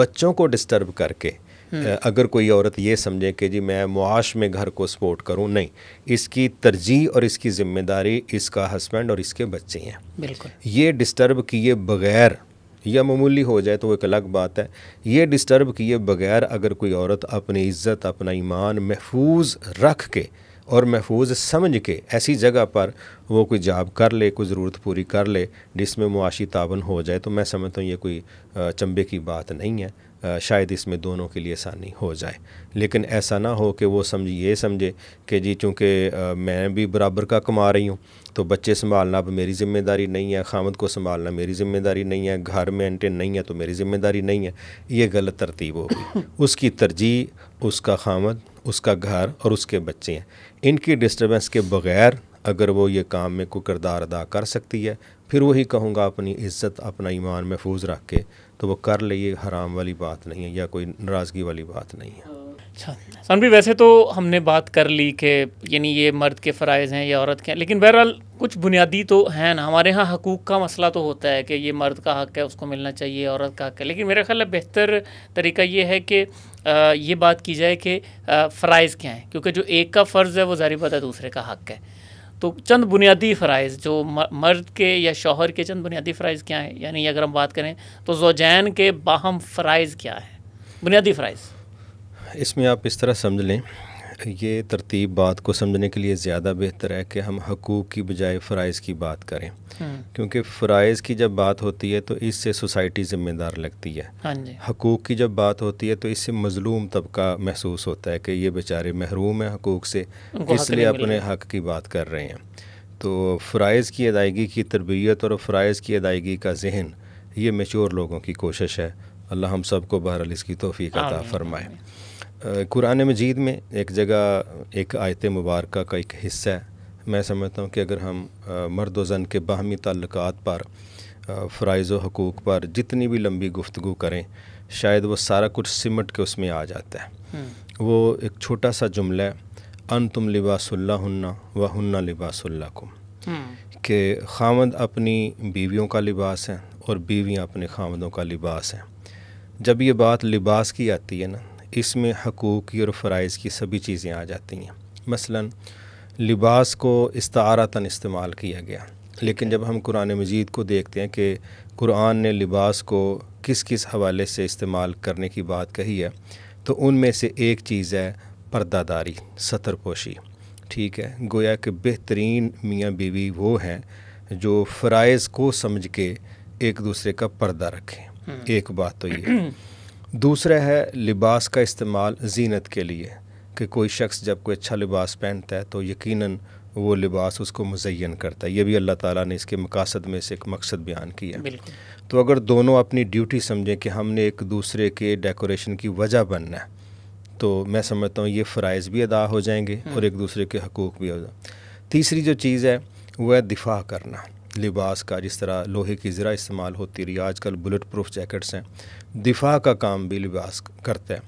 बच्चों को डिस्टर्ब करके हम्म। अगर कोई औरत ये समझे कि जी मैं मुआश में घर को सपोर्ट करूँ नहीं इसकी तरजीह और इसकी ज़िम्मेदारी इसका हस्बैंड और इसके बच्चे हैं बिल्कुल ये डिस्टर्ब किए बगैर या मामूली हो जाए तो वो एक अलग बात है ये डिस्टर्ब किए बगैर अगर कोई औरत अपनी इज़्ज़त अपना ईमान महफूज रख के और महफूज समझ के ऐसी जगह पर वो कोई जॉब कर ले कोई ज़रूरत पूरी कर ले जिसमें मुआशी तावन हो जाए तो मैं समझता हूँ ये कोई चंबे की बात नहीं है शायद इसमें दोनों के लिए आसानी हो जाए लेकिन ऐसा ना हो कि वो समझ ये समझे कि जी चूँकि मैं भी बराबर का कमा रही हूँ तो बच्चे संभालना अब मेरी ज़िम्मेदारी नहीं है खामद को संभालना मेरी ज़िम्मेदारी नहीं है घर मेंटेन नहीं है तो मेरी ज़िम्मेदारी नहीं है ये गलत तरतीब होगी *coughs* उसकी तरजीह उसका खामद उसका घर और उसके बच्चे हैं इनकी डिस्टर्बेंस के बग़ैर अगर वो ये काम में कोई करदार अदा कर सकती है फिर वही कहूँगा अपनी इज़्ज़त अपना ईमान महफूज रख के तो वो कर ले ये हराम वाली बात नहीं है या कोई नाराज़गी वाली बात नहीं है अच्छा भी वैसे तो हमने बात कर ली कि यानी ये मर्द के फ़रज़ हैं या औरत के हैं लेकिन बहरहाल कुछ बुनियादी तो हैं ना हमारे यहाँ हकूक़ का मसला तो होता है कि ये मर्द का हक़ है उसको मिलना चाहिए औरत का हक़ है लेकिन मेरा ख्याल बेहतर तरीका ये है कि ये बात की जाए कि फ़रज़ क्या हैं क्योंकि जो एक का फ़र्ज़ है वो ज़ारी पता दूसरे का हक़ है तो चंद बुनियादी फ़रज़ जो मर्द के या शोहर के चंद बुनियादी फ़रज़ क्या हैं यानी अगर हम बात करें तो जोजैन के बाहम फ़रज़ क्या है बुनियादी फ़रज़ इसमें आप इस तरह समझ लें ये तरतीब बात को समझने के लिए ज़्यादा बेहतर है कि हम हकूक़ की बजाय फ़रज़ की बात करें हम्म। क्योंकि फ़रज़ की जब बात होती है तो इससे सोसाइटी ज़िम्मेदार लगती है हाँ हकूक़ की जब बात होती है तो इससे मजलूम तबका महसूस होता है कि ये बेचारे महरूम हैं हकूक़ से इसलिए अपने हक की बात कर रहे हैं तो फ़रज़ की अदायगी की तरबियत और फ़रज़ की अदायगी का जहन ये मेचोर लोगों की कोशिश है अल्लाह हम सबको बहरअल इसकी तोफ़ी का फरमाए कुरान मजीद में एक जगह एक आयत मुबारक का एक हिस्सा है मैं समझता हूँ कि अगर हम मर्द वज़न के बाहमी तल्लक पर फ़राइज़ हकूक़ पर जितनी भी लंबी गुफ्तु करें शायद वो सारा कुछ सिमट के उसमें आ जाता है हम्म। वो एक छोटा सा जुमला है अन तुम लिबास हन्ना व हन्ना लिबासल्ला को हम्म। कि खामद अपनी बीवियों का लिबास है और बीवियाँ अपने खामदों का लिबास हैं जब ये बात लिबास की आती है ना इसमें हकूक़ और फ़रज़ की सभी चीज़ें आ जाती हैं मसलन लिबास को तन इस्तेमाल किया गया लेकिन जब हम कुरान मजीद को देखते हैं कि कुरान ने लिबास को किस किस हवाले से इस्तेमाल करने की बात कही है तो उनमें से एक चीज़ है पर्दादारी सतरपोशी ठीक है गोया कि बेहतरीन मियाँ बीवी वो हैं जो फ़रज़ को समझ के एक दूसरे का पर्दा रखें हम्म। एक बात तो ये दूसरा है लिबास का इस्तेमाल जीनत के लिए कि कोई शख्स जब कोई अच्छा लिबास पहनता है तो यकीन वो लिबास उसको मुजैन करता है ये भी अल्लाह ताला ने इसके मकासद में से एक मकसद बयान किया तो अगर दोनों अपनी ड्यूटी समझें कि हमने एक दूसरे के डेकोरेशन की वजह बनना है तो मैं समझता हूँ ये फ़राइज़ भी अदा हो जाएंगे हम्म। और एक दूसरे के हकूक़ भी हो जाए तीसरी जो चीज़ है वह दिफा करना लिबास का जिस तरह लोहे की ज़रा इस्तेमाल होती रही आजकल बुलेट प्रूफ जैकेट्स हैं दिफा का काम भी लिबास करते हैं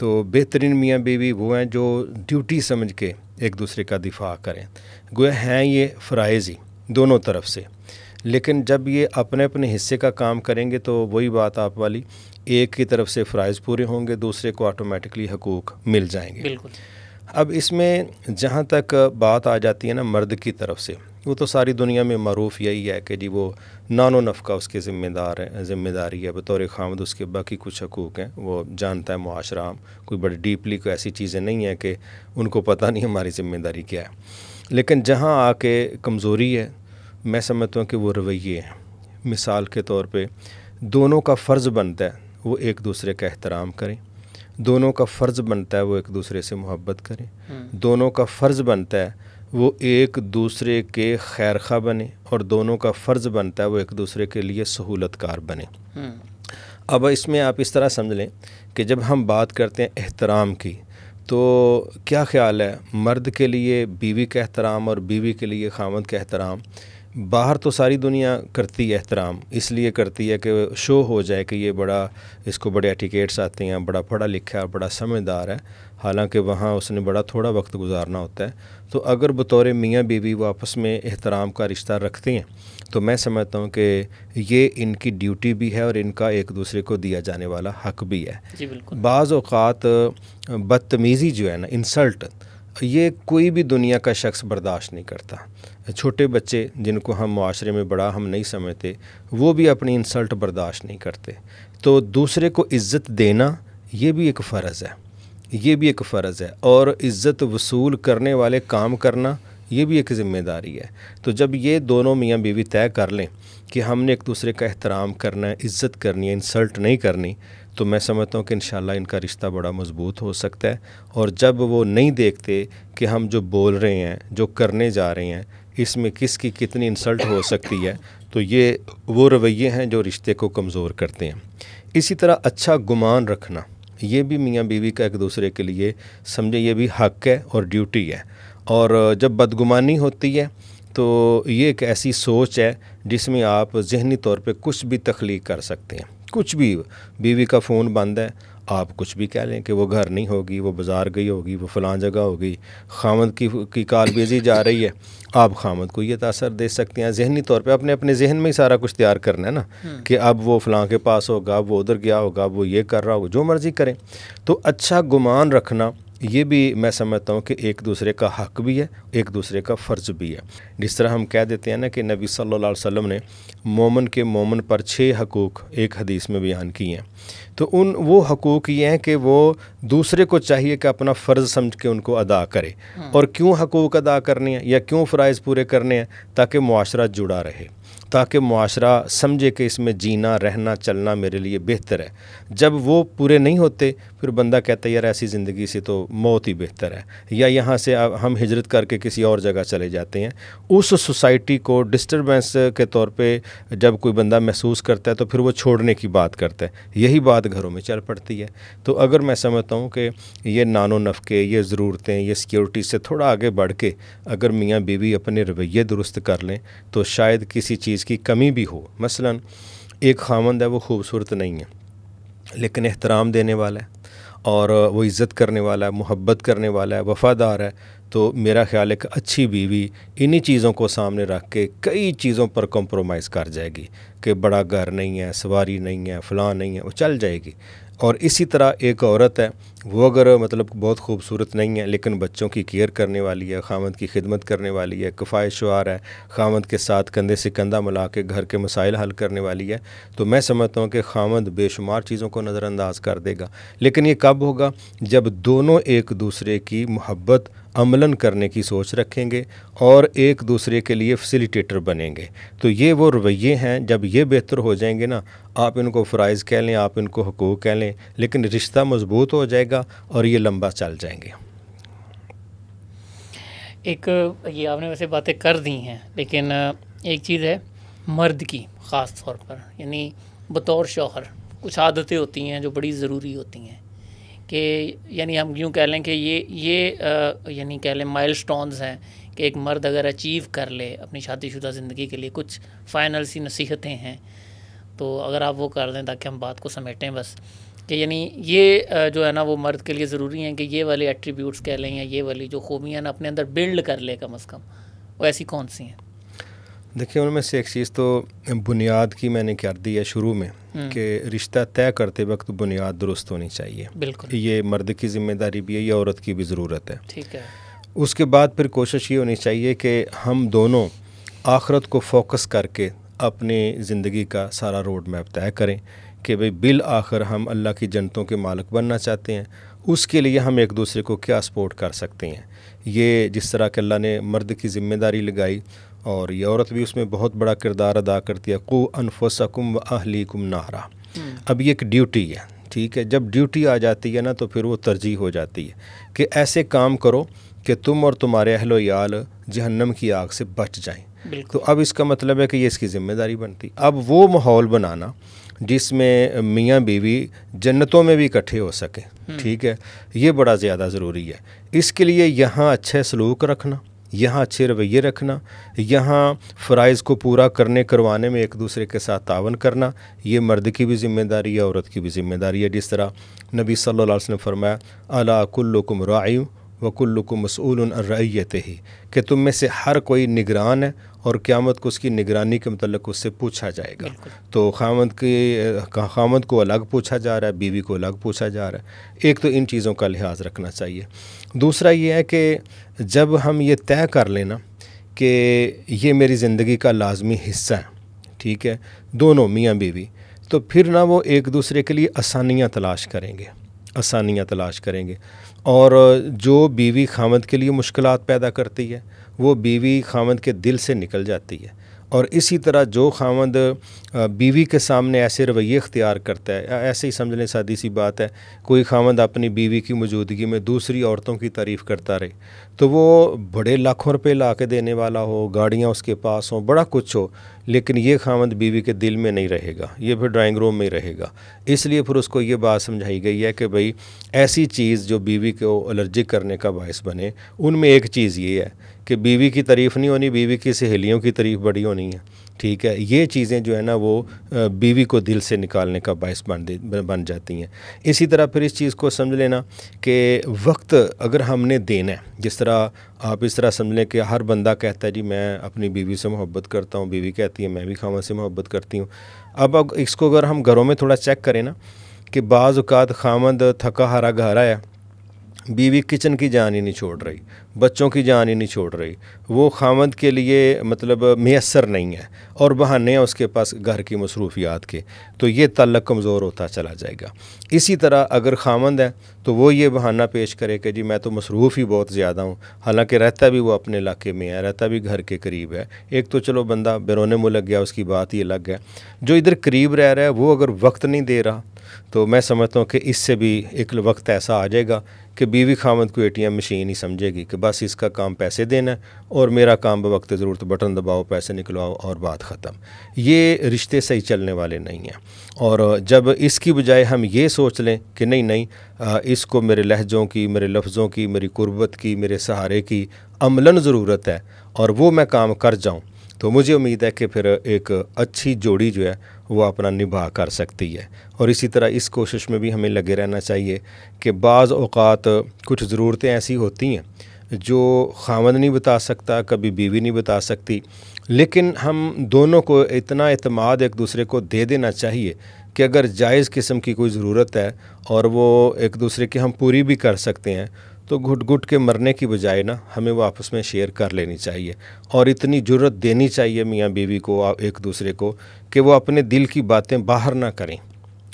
तो बेहतरीन मियाँ बीवी वो हैं जो ड्यूटी समझ के एक दूसरे का दिफा करें गोए हैं ये फ़राइज़ ही दोनों तरफ से लेकिन जब ये अपने अपने हिस्से का काम करेंगे तो वही बात आप वाली एक की तरफ से फ़्राइज पूरे होंगे दूसरे को ऑटोमेटिकली हकूक़ मिल जाएंगे बिल्कुल अब इसमें जहाँ तक बात आ जाती है ना मर्द की तरफ से वो तो सारी दुनिया में मरूफ यही है कि जी वो नानो नफ़का उसके ज़िम्मेदार है ज़िम्मेदारी है बतौर खामद उसके बाकी कुछ हकूक़ हैं वो जानता है मुआरा कोई बड़ी डीपली कोई ऐसी चीज़ें नहीं हैं कि उनको पता नहीं हमारी ज़िम्मेदारी क्या है लेकिन जहाँ आके कमज़ोरी है मैं समझता हूँ कि वो रवैये हैं मिसाल के तौर पर दोनों का फ़र्ज़ बनता है वो एक दूसरे का एहतराम करें दोनों का फ़र्ज़ बनता है वो एक दूसरे से मोहब्बत करें हम्म। दोनों का फ़र्ज़ बनता है वो एक दूसरे के खैरखा बने और दोनों का फ़र्ज़ बनता है वो एक दूसरे के लिए सहूलतकार बने हम्म। अब इसमें आप इस तरह समझ लें कि जब हम बात करते हैं एहतराम की तो क्या ख्याल है मर्द के लिए बीवी का एहतराम और बीवी के लिए खामद का एहतराम बाहर तो सारी दुनिया करती है एहतराम इसलिए करती है कि शो हो जाए कि ये बड़ा इसको बड़े एटिकेट्स आते हैं बड़ा पढ़ा लिखा है बड़ा समझदार है हालांकि वहाँ उसने बड़ा थोड़ा वक्त गुजारना होता है तो अगर बतौर मियाँ बीवी वो आपस में एहतराम का रिश्ता रखती हैं तो मैं समझता हूँ कि ये इनकी ड्यूटी भी है और इनका एक दूसरे को दिया जाने वाला हक भी है बाज़ अवत बदतमीज़ी जो है ना इंसल्ट ये कोई भी दुनिया का शख्स बर्दाश्त नहीं करता छोटे बच्चे जिनको हम माशरे में बड़ा हम नहीं समझते वो भी अपनी इंसल्ट बर्दाश्त नहीं करते तो दूसरे को इज़्ज़त देना ये भी एक फ़र्ज़ है ये भी एक फ़र्ज़ है और इज़्ज़त वसूल करने वाले काम करना ये भी एक ज़िम्मेदारी है तो जब ये दोनों मियाँ बीवी तय कर लें कि हमने एक दूसरे का एहतराम करना है इज़्ज़त करनी है इंसल्ट नहीं करनी तो मैं समझता हूँ कि इन इनका रिश्ता बड़ा मज़बूत हो सकता है और जब वो नहीं देखते कि हम जो बोल रहे हैं जो करने जा रहे हैं इसमें किसकी कितनी इंसल्ट हो सकती है तो ये वो रवैये हैं जो रिश्ते को कमज़ोर करते हैं इसी तरह अच्छा गुमान रखना ये भी मियाँ बीवी का एक दूसरे के लिए समझे ये भी हक है और ड्यूटी है और जब बदगुमानी होती है तो ये एक ऐसी सोच है जिसमें आप जहनी तौर पे कुछ भी तख्लीक कर सकते हैं कुछ भी बीवी का फ़ोन बंद है आप कुछ भी कह लें कि वो घर नहीं होगी वो बाज़ार गई होगी वो फ़लाँ जगह होगी खामद की की कारबेजी जा रही है आप खामद को ये तसर दे सकते हैं जहनी तौर पे अपने अपने जहन में ही सारा कुछ तैयार करना है ना हम्म। कि अब वो फ़लाँ के पास होगा अब वो उधर गया होगा अब वो ये कर रहा होगा जो मर्ज़ी करें तो अच्छा गुमान रखना ये भी मैं समझता हूँ कि एक दूसरे का हक भी है एक दूसरे का फ़र्ज भी है जिस तरह हम कह देते हैं ना कि नबी सल्लल्लाहु अलैहि वसल्लम ने मोमन के मोमन पर छः हकूक़ एक हदीस में बयान किए हैं तो उन वो हकूक़ ये हैं कि वो दूसरे को चाहिए कि अपना फ़र्ज़ समझ के उनको अदा करे हाँ। और क्यों हकूक़ अदा करने हैं या क्यों फ़रज़ पूरे करने हैं ताकि माशरा जुड़ा रहे ताकि माशरा समझे कि इसमें जीना रहना चलना मेरे लिए बेहतर है जब वो पूरे नहीं होते फिर बंदा कहता है यार ऐसी ज़िंदगी से तो मौत ही बेहतर है या यहाँ से हम हिजरत करके किसी और जगह चले जाते हैं उस सोसाइटी को डिस्टर्बेंस के तौर पे जब कोई बंदा महसूस करता है तो फिर वो छोड़ने की बात करता है यही बात घरों में चल पड़ती है तो अगर मैं समझता हूँ कि ये नानो नफके ये ज़रूरतें ये सिक्योरिटी से थोड़ा आगे बढ़ के अगर मियाँ बीवी अपने रवैये दुरुस्त कर लें तो शायद किसी चीज़ की कमी भी हो मसला एक खामंद है वो खूबसूरत नहीं है लेकिन एहतराम देने वाला है और वो इज़्ज़त करने वाला है मोहब्बत करने वाला है वफ़ादार है तो मेरा ख्याल है कि अच्छी बीवी इन्हीं चीज़ों को सामने रख के कई चीज़ों पर कॉम्प्रोमाइज़ कर जाएगी कि बड़ा घर नहीं है सवारी नहीं है फ़लाँ नहीं है वो चल जाएगी और इसी तरह एक औरत है वो अगर मतलब बहुत खूबसूरत नहीं है लेकिन बच्चों की केयर करने वाली है खामद की खिदमत करने वाली है कफ़ाय है खामद के साथ कंधे से कंधा मिला के घर के मसाइल हल करने वाली है तो मैं समझता हूँ कि खामद बेशुमार चीज़ों को नज़रअंदाज कर देगा लेकिन ये कब होगा जब दोनों एक दूसरे की मोहब्बत अमलन करने की सोच रखेंगे और एक दूसरे के लिए फैसिलिटेटर बनेंगे तो ये वो रवैये हैं जब ये बेहतर हो जाएंगे ना आप इनको फ़राइज़ कह लें आप इनको हकूक़ कह लें लेकिन रिश्ता मजबूत हो जाएगा जाएगा और ये लंबा चल जाएंगे एक ये आपने वैसे बातें कर दी हैं लेकिन एक चीज़ है मर्द की ख़ास तौर पर यानी बतौर शौहर कुछ आदतें होती हैं जो बड़ी ज़रूरी होती हैं कि यानी हम यूँ कह लें कि ये ये यानी कह लें माइल हैं कि एक मर्द अगर अचीव कर ले अपनी शादीशुदा ज़िंदगी के लिए कुछ फाइनल सी नसीहतें हैं तो अगर आप वो कर दें ताकि हम बात को समेटें बस कि यानी ये जो है ना वो मर्द के लिए ज़रूरी है कि ये वाले एट्रीब्यूट्स कह लें या ये वाली जो खूबियाँ ना अपने अंदर बिल्ड कर ले कम अज़ कम वो ऐसी कौन सी हैं देखिए उनमें से एक चीज़ तो बुनियाद की मैंने कर दी है शुरू में हम्म। कि रिश्ता तय करते वक्त बुनियाद दुरुस्त होनी चाहिए बिल्कुल ये मर्द की जिम्मेदारी भी है या औरत की भी ज़रूरत है ठीक है उसके बाद फिर कोशिश ये होनी चाहिए कि हम दोनों आखरत को फोकस करके अपनी ज़िंदगी का सारा रोड मैप तय करें कि भाई बिल आखिर हम अल्लाह की जनतों के मालिक बनना चाहते हैं उसके लिए हम एक दूसरे को क्या सपोर्ट कर सकते हैं ये जिस तरह के अल्लाह ने मर्द की ज़िम्मेदारी लगाई और ये औरत भी उसमें बहुत बड़ा किरदार अदा करती है को अनफसकुम व अहली कुम नारा हम्म। अब ये एक ड्यूटी है ठीक है जब ड्यूटी आ जाती है ना तो फिर वो तरजीह हो जाती है कि ऐसे काम करो कि तुम और तुम्हारे अहलो याल जहन्नम की आग से बच जाएं तो अब इसका मतलब है कि ये इसकी ज़िम्मेदारी बनती अब वो माहौल बनाना जिसमें मियाँ बीवी जन्नतों में भी इकट्ठे हो सकें हम्म। ठीक है ये बड़ा ज़्यादा ज़रूरी है इसके लिए यहाँ अच्छे सलूक रखना यहाँ अच्छे रवैये रखना यहाँ फ़रज़ को पूरा करने करवाने में एक दूसरे के साथ तावन करना ये मर्द की भी ज़िम्मेदारी है औरत की भी ज़िम्मेदारी है जिस तरह नबी सल्लल्लाहु अलैहि वसल्लम ने फरमाया अला कुल्लुकुम वकुल्लुको मसूल अर्रैयत ही कि तुम में से हर कोई निगरान है और क़्यामत को उसकी निगरानी के मतलब उससे पूछा जाएगा तो खामद के खामद को अलग पूछा जा रहा है बीवी को अलग पूछा जा रहा है एक तो इन चीज़ों का लिहाज रखना चाहिए दूसरा ये है कि जब हम ये तय कर लेना कि ये मेरी ज़िंदगी का लाजमी हिस्सा है ठीक है दोनों मियाँ बीवी तो फिर ना वो एक दूसरे के लिए आसानियाँ तलाश करेंगे आसानियाँ तलाश करेंगे और जो बीवी खामद के लिए मुश्किल पैदा करती है वो बीवी खामद के दिल से निकल जाती है और इसी तरह जो खामद बीवी के सामने ऐसे रवैये अख्तियार करता है ऐसे ही समझ लें सादी सी बात है कोई खामद अपनी बीवी की मौजूदगी में दूसरी औरतों की तारीफ़ करता रहे तो वो बड़े लाखों रुपए ला के देने वाला हो गाड़ियाँ उसके पास हों बड़ा कुछ हो लेकिन ये खामद बीवी के दिल में नहीं रहेगा ये फिर ड्राइंग रूम में ही रहेगा इसलिए फिर उसको ये बात समझाई गई है कि भाई ऐसी चीज़ जो बीवी को एलर्जिक करने का बायस बने उनमें एक चीज़ ये है कि बीवी की तारीफ़ नहीं होनी बीवी की सहेलियों की तारीफ़ बड़ी होनी है ठीक है ये चीज़ें जो है ना वो बीवी को दिल से निकालने का बायस बन दे बन जाती हैं इसी तरह फिर इस चीज़ को समझ लेना कि वक्त अगर हमने देना है जिस तरह आप इस तरह समझ लें कि हर बंदा कहता है जी मैं अपनी बीवी से मोहब्बत करता हूँ बीवी कहती है मैं भी खामा से मोहब्बत करती हूँ अब इसको अगर हम घरों में थोड़ा चेक करें ना कि बाज़ात खामंद खामद थका हरा गहरा आया बीवी किचन की जान ही नहीं छोड़ रही बच्चों की जान ही नहीं छोड़ रही वो खामद के लिए मतलब मैसर नहीं है और बहाने हैं उसके पास घर की मसरूफियात के तो ये तल्लक कमज़ोर होता चला जाएगा इसी तरह अगर खामंद है तो वो ये बहाना पेश करे कि जी मैं तो मसरूफ़ ही बहुत ज़्यादा हूँ हालांकि रहता भी वो अपने इलाके में है रहता भी घर के करीब है एक तो चलो बंदा बिरौने मुलक गया उसकी बात ही अलग है जो इधर करीब रह रहा है वो अगर वक्त नहीं दे रहा तो मैं समझता हूँ कि इससे भी एक वक्त ऐसा आ जाएगा कि बीवी खामद को एटीएम मशीन ही समझेगी कि बस इसका काम पैसे देना और मेरा काम वक्त ज़रूरत बटन दबाओ पैसे निकलवाओ और बात ख़त्म ये रिश्ते सही चलने वाले नहीं हैं और जब इसकी बजाय हम ये सोच लें कि नहीं नहीं इसको मेरे लहजों की मेरे लफ्ज़ों की मेरी कुर्बत की मेरे सहारे की अमला ज़रूरत है और वो मैं काम कर जाऊँ तो मुझे उम्मीद है कि फिर एक अच्छी जोड़ी जो है वो अपना निभा कर सकती है और इसी तरह इस कोशिश में भी हमें लगे रहना चाहिए कि बाज़ अवत कुछ ज़रूरतें ऐसी होती हैं जो खामद नहीं बता सकता कभी बीवी नहीं बता सकती लेकिन हम दोनों को इतना अतमाद एक दूसरे को दे देना चाहिए कि अगर जायज़ किस्म की कोई ज़रूरत है और वो एक दूसरे की हम पूरी भी कर सकते हैं तो घुट घुट के मरने की बजाय ना हमें वो आपस में शेयर कर लेनी चाहिए और इतनी ज़रूरत देनी चाहिए मियाँ बीवी को एक दूसरे को कि वो अपने दिल की बातें बाहर ना करें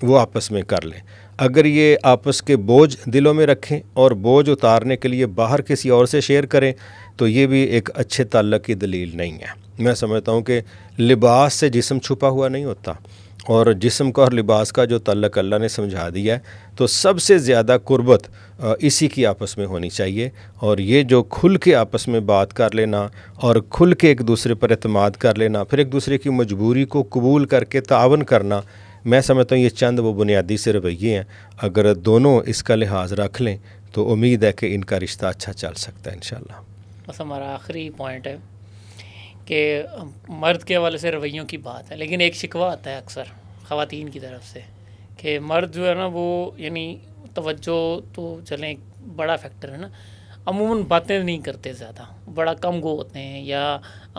वो आपस में कर लें अगर ये आपस के बोझ दिलों में रखें और बोझ उतारने के लिए बाहर किसी और से शेयर करें तो ये भी एक अच्छे ताल्लक की दलील नहीं है मैं समझता हूँ कि लिबास से जिसम छुपा हुआ नहीं होता और जिसम का और लिबास का जो तल्लक अल्लाह ने समझा दिया है तो सबसे ज़्यादा कुर्बत इसी की आपस में होनी चाहिए और ये जो खुल के आपस में बात कर लेना और खुल के एक दूसरे पर अतमाद कर लेना फिर एक दूसरे की मजबूरी को कबूल करके तावन करना मैं समझता हूँ ये चंद वो बुनियादी से रवैये हैं अगर दोनों इसका लिहाज रख लें तो उम्मीद है कि इनका रिश्ता अच्छा चल सकता है इन बस हमारा आखिरी पॉइंट है कि मर्द के हवाले से रवैयों की बात है लेकिन एक शिकवा आता है अक्सर ख़वान की तरफ से कि मर्द जो है ना वो यानी तवज्जो तो चलें एक बड़ा फैक्टर है ना अमूमन बातें नहीं करते ज़्यादा बड़ा कम गो होते हैं या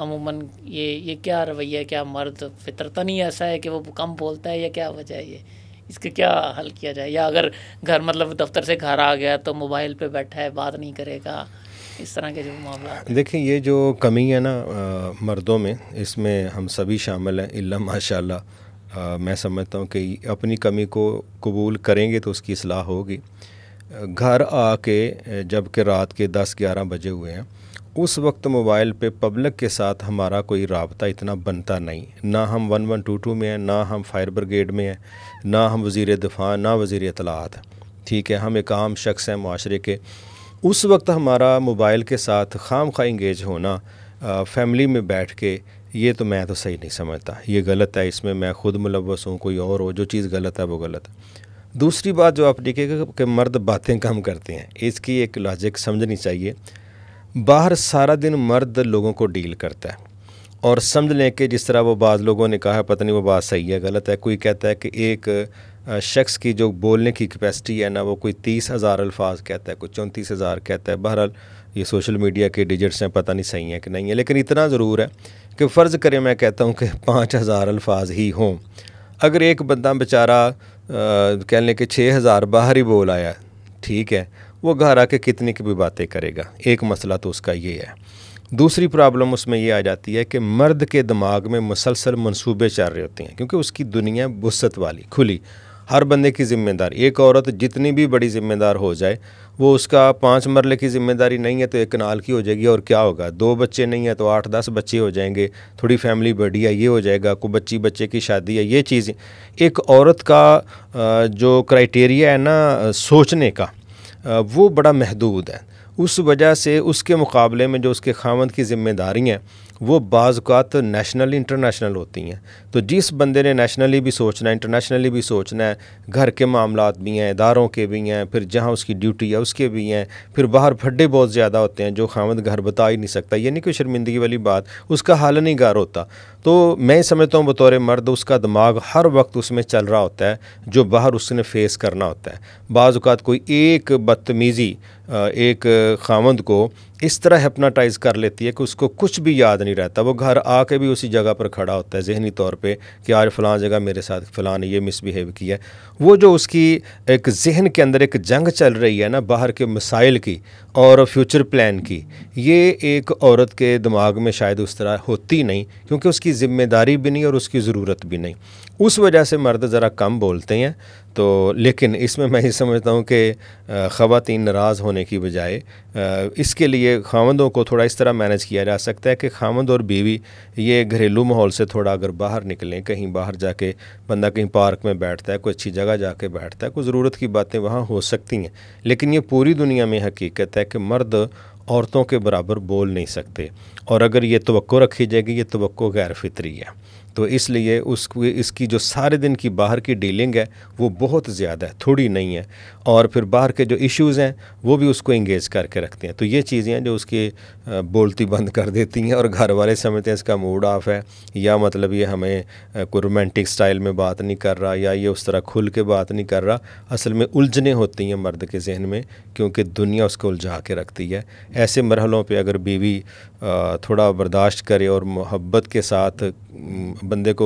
अमूमन ये ये क्या रवैया क्या मर्द फितरता नहीं ऐसा है कि वो कम बोलता है या क्या वजह है ये इसका क्या हल किया जाए या अगर घर मतलब दफ्तर से घर आ गया तो मोबाइल पे बैठा है बात नहीं करेगा इस तरह के जो मामला देखिए ये जो कमी है ना आ, मर्दों में इसमें हम सभी शामिल हैं इल्ला माशाल्लाह मैं समझता हूँ कि अपनी कमी को कबूल करेंगे तो उसकी असलाह होगी घर आके जब रात के 10-11 बजे हुए हैं उस वक्त मोबाइल पे पब्लिक के साथ हमारा कोई रबता इतना बनता नहीं ना हम वन वन टू टू में हैं ना हम फायर ब्रिगेड में हैं ना हम वज़ी दफा ना वज़ी अतलात ठीक है हम एक आम शख्स हैं माशरे के उस वक्त हमारा मोबाइल के साथ खाम खा इंगेज होना फैमिली में बैठ के ये तो मैं तो सही नहीं समझता ये गलत है इसमें मैं ख़ुद मुलवस हूँ कोई और हो जो चीज़ गलत है वो गलत है दूसरी बात जो आप देखिएगा कि मर्द बातें कम करते हैं इसकी एक लॉजिक समझनी चाहिए बाहर सारा दिन मर्द लोगों को डील करता है और समझ लें कि जिस तरह वो बाज़ लोगों ने कहा पता नहीं वो बात सही है गलत है कोई कहता है कि एक शख्स की जो बोलने की कैपेसिटी है ना वो कोई तीस हज़ार अल्फाज कहता है कोई चौंतीस हज़ार कहता है बहरहाल ये सोशल मीडिया के डिजिट्स हैं पता नहीं सही है कि नहीं है लेकिन इतना ज़रूर है कि फ़र्ज़ करें मैं कहता हूँ कि पाँच हज़ार अल्फाज ही हों अगर एक बंदा बेचारा कह लें कि छः हज़ार बाहर ही बोल आया ठीक है वो घर आके कितनी की भी बातें करेगा एक मसला तो उसका ये है दूसरी प्रॉब्लम उसमें ये आ जाती है कि मर्द के दिमाग में मुसलसल मनसूबे चल रहे होते हैं क्योंकि उसकी दुनिया बुसत वाली खुली हर बंदे की ज़िम्मेदारी एक औरत जितनी भी बड़ी ज़िम्मेदार हो जाए वो उसका पाँच मरले की ज़िम्मेदारी नहीं है तो एक कनाल की हो जाएगी और क्या होगा दो बच्चे नहीं है तो आठ दस बच्चे हो जाएंगे थोड़ी फैमिली बड़ी है ये हो जाएगा को बच्ची बच्चे की शादी है ये चीज़ें एक औरत का जो क्राइटेरिया है ना सोचने का वो बड़ा महदूद है उस वजह से उसके मुकाबले में जो उसके खामद की ज़िम्मेदारी हैं वो बाज़ात नेशनल इंटरनेशनल होती हैं तो जिस बंदे ने नेशनली भी सोचना है इंटरनेशनली भी सोचना है घर के मामला भी हैं इदारों के भी हैं फिर जहाँ उसकी ड्यूटी है उसके भी हैं फिर बाहर फड्डे बहुत ज़्यादा होते हैं जो खामद घर बता ही नहीं सकता ये नहीं कोई शर्मिंदगी वाली बात उसका हल नहीं गार होता तो मैं समझता हूँ बतौर मर्द उसका दिमाग हर वक्त उसमें चल रहा होता है जो बाहर उसने फेस करना होता है बाज़ात कोई एक बदतमीज़ी एक खामंद को इस तरह हेपनाटाइज कर लेती है कि उसको कुछ भी याद नहीं रहता वो घर आके भी उसी जगह पर खड़ा होता है जहनी तौर पे कि आज फ़लाँ जगह मेरे साथ फ़लाँ ने ये मिसबिहेव किया है वो जो उसकी एक जहन के अंदर एक जंग चल रही है ना बाहर के मसाइल की और फ्यूचर प्लान की ये एक औरत के दिमाग में शायद उस तरह होती नहीं क्योंकि उसकी ज़िम्मेदारी भी नहीं और उसकी ज़रूरत भी नहीं उस वजह से मर्द ज़रा कम बोलते हैं तो लेकिन इसमें मैं ये समझता हूँ कि ख़वान नाराज़ होने की बजाय इसके लिए खामदों को थोड़ा इस तरह मैनेज किया जा सकता है कि खामद और बीवी ये घरेलू माहौल से थोड़ा अगर बाहर निकलें कहीं बाहर जाके बंदा कहीं पार्क में बैठता है कोई अच्छी जगह जाके बैठता है कोई ज़रूरत की बातें वहाँ हो सकती हैं लेकिन ये पूरी दुनिया में हकीकत है कि मर्द औरतों के बराबर बोल नहीं सकते और अगर ये तो रखी जाएगी ये तो गैर है तो इसलिए उस इसकी जो सारे दिन की बाहर की डीलिंग है वो बहुत ज़्यादा है थोड़ी नहीं है और फिर बाहर के जो इश्यूज़ हैं वो भी उसको इंगेज करके रखते हैं तो ये चीज़ें हैं जो उसकी बोलती बंद कर देती हैं और घर वाले समझते हैं इसका मूड ऑफ है या मतलब ये हमें कोई रोमांटिक स्टाइल में बात नहीं कर रहा या ये उस तरह खुल के बात नहीं कर रहा असल में उलझने होती हैं मर्द के जहन में क्योंकि दुनिया उसको उलझा के रखती है ऐसे मरहलों पर अगर बीवी थोड़ा बर्दाश्त करे और मोहब्बत के साथ बंदे को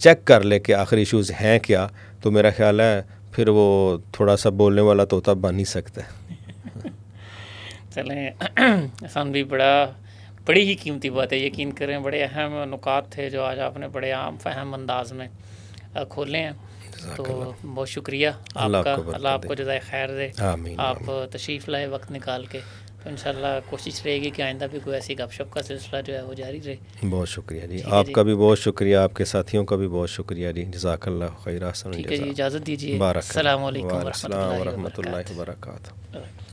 चेक कर ले कि आखिर इशूज़ हैं क्या तो मेरा ख्याल है फिर वो थोड़ा सा बोलने वाला तोता बन ही सकता है *laughs* चलें असान *clears throat* भी बड़ा बड़ी ही कीमती बात है यकीन करें बड़े अहम नुकात थे जो आज आपने बड़े आम फहम अंदाज में खोले हैं तो बहुत शुक्रिया आपका अल्लाह आपको जजाय खैर दे आप तशरीफ़ लाए वक्त निकाल के तो इन कोशिश रहेगी कि आइंदा भी कोई ऐसी गपशप का सिलसिला जो है वो जारी रहे बहुत शुक्रिया जी आपका भी बहुत शुक्रिया आपके साथियों का भी बहुत शुक्रिया जी जजाकल्ला इजाज़त दीजिए बारक वरहमल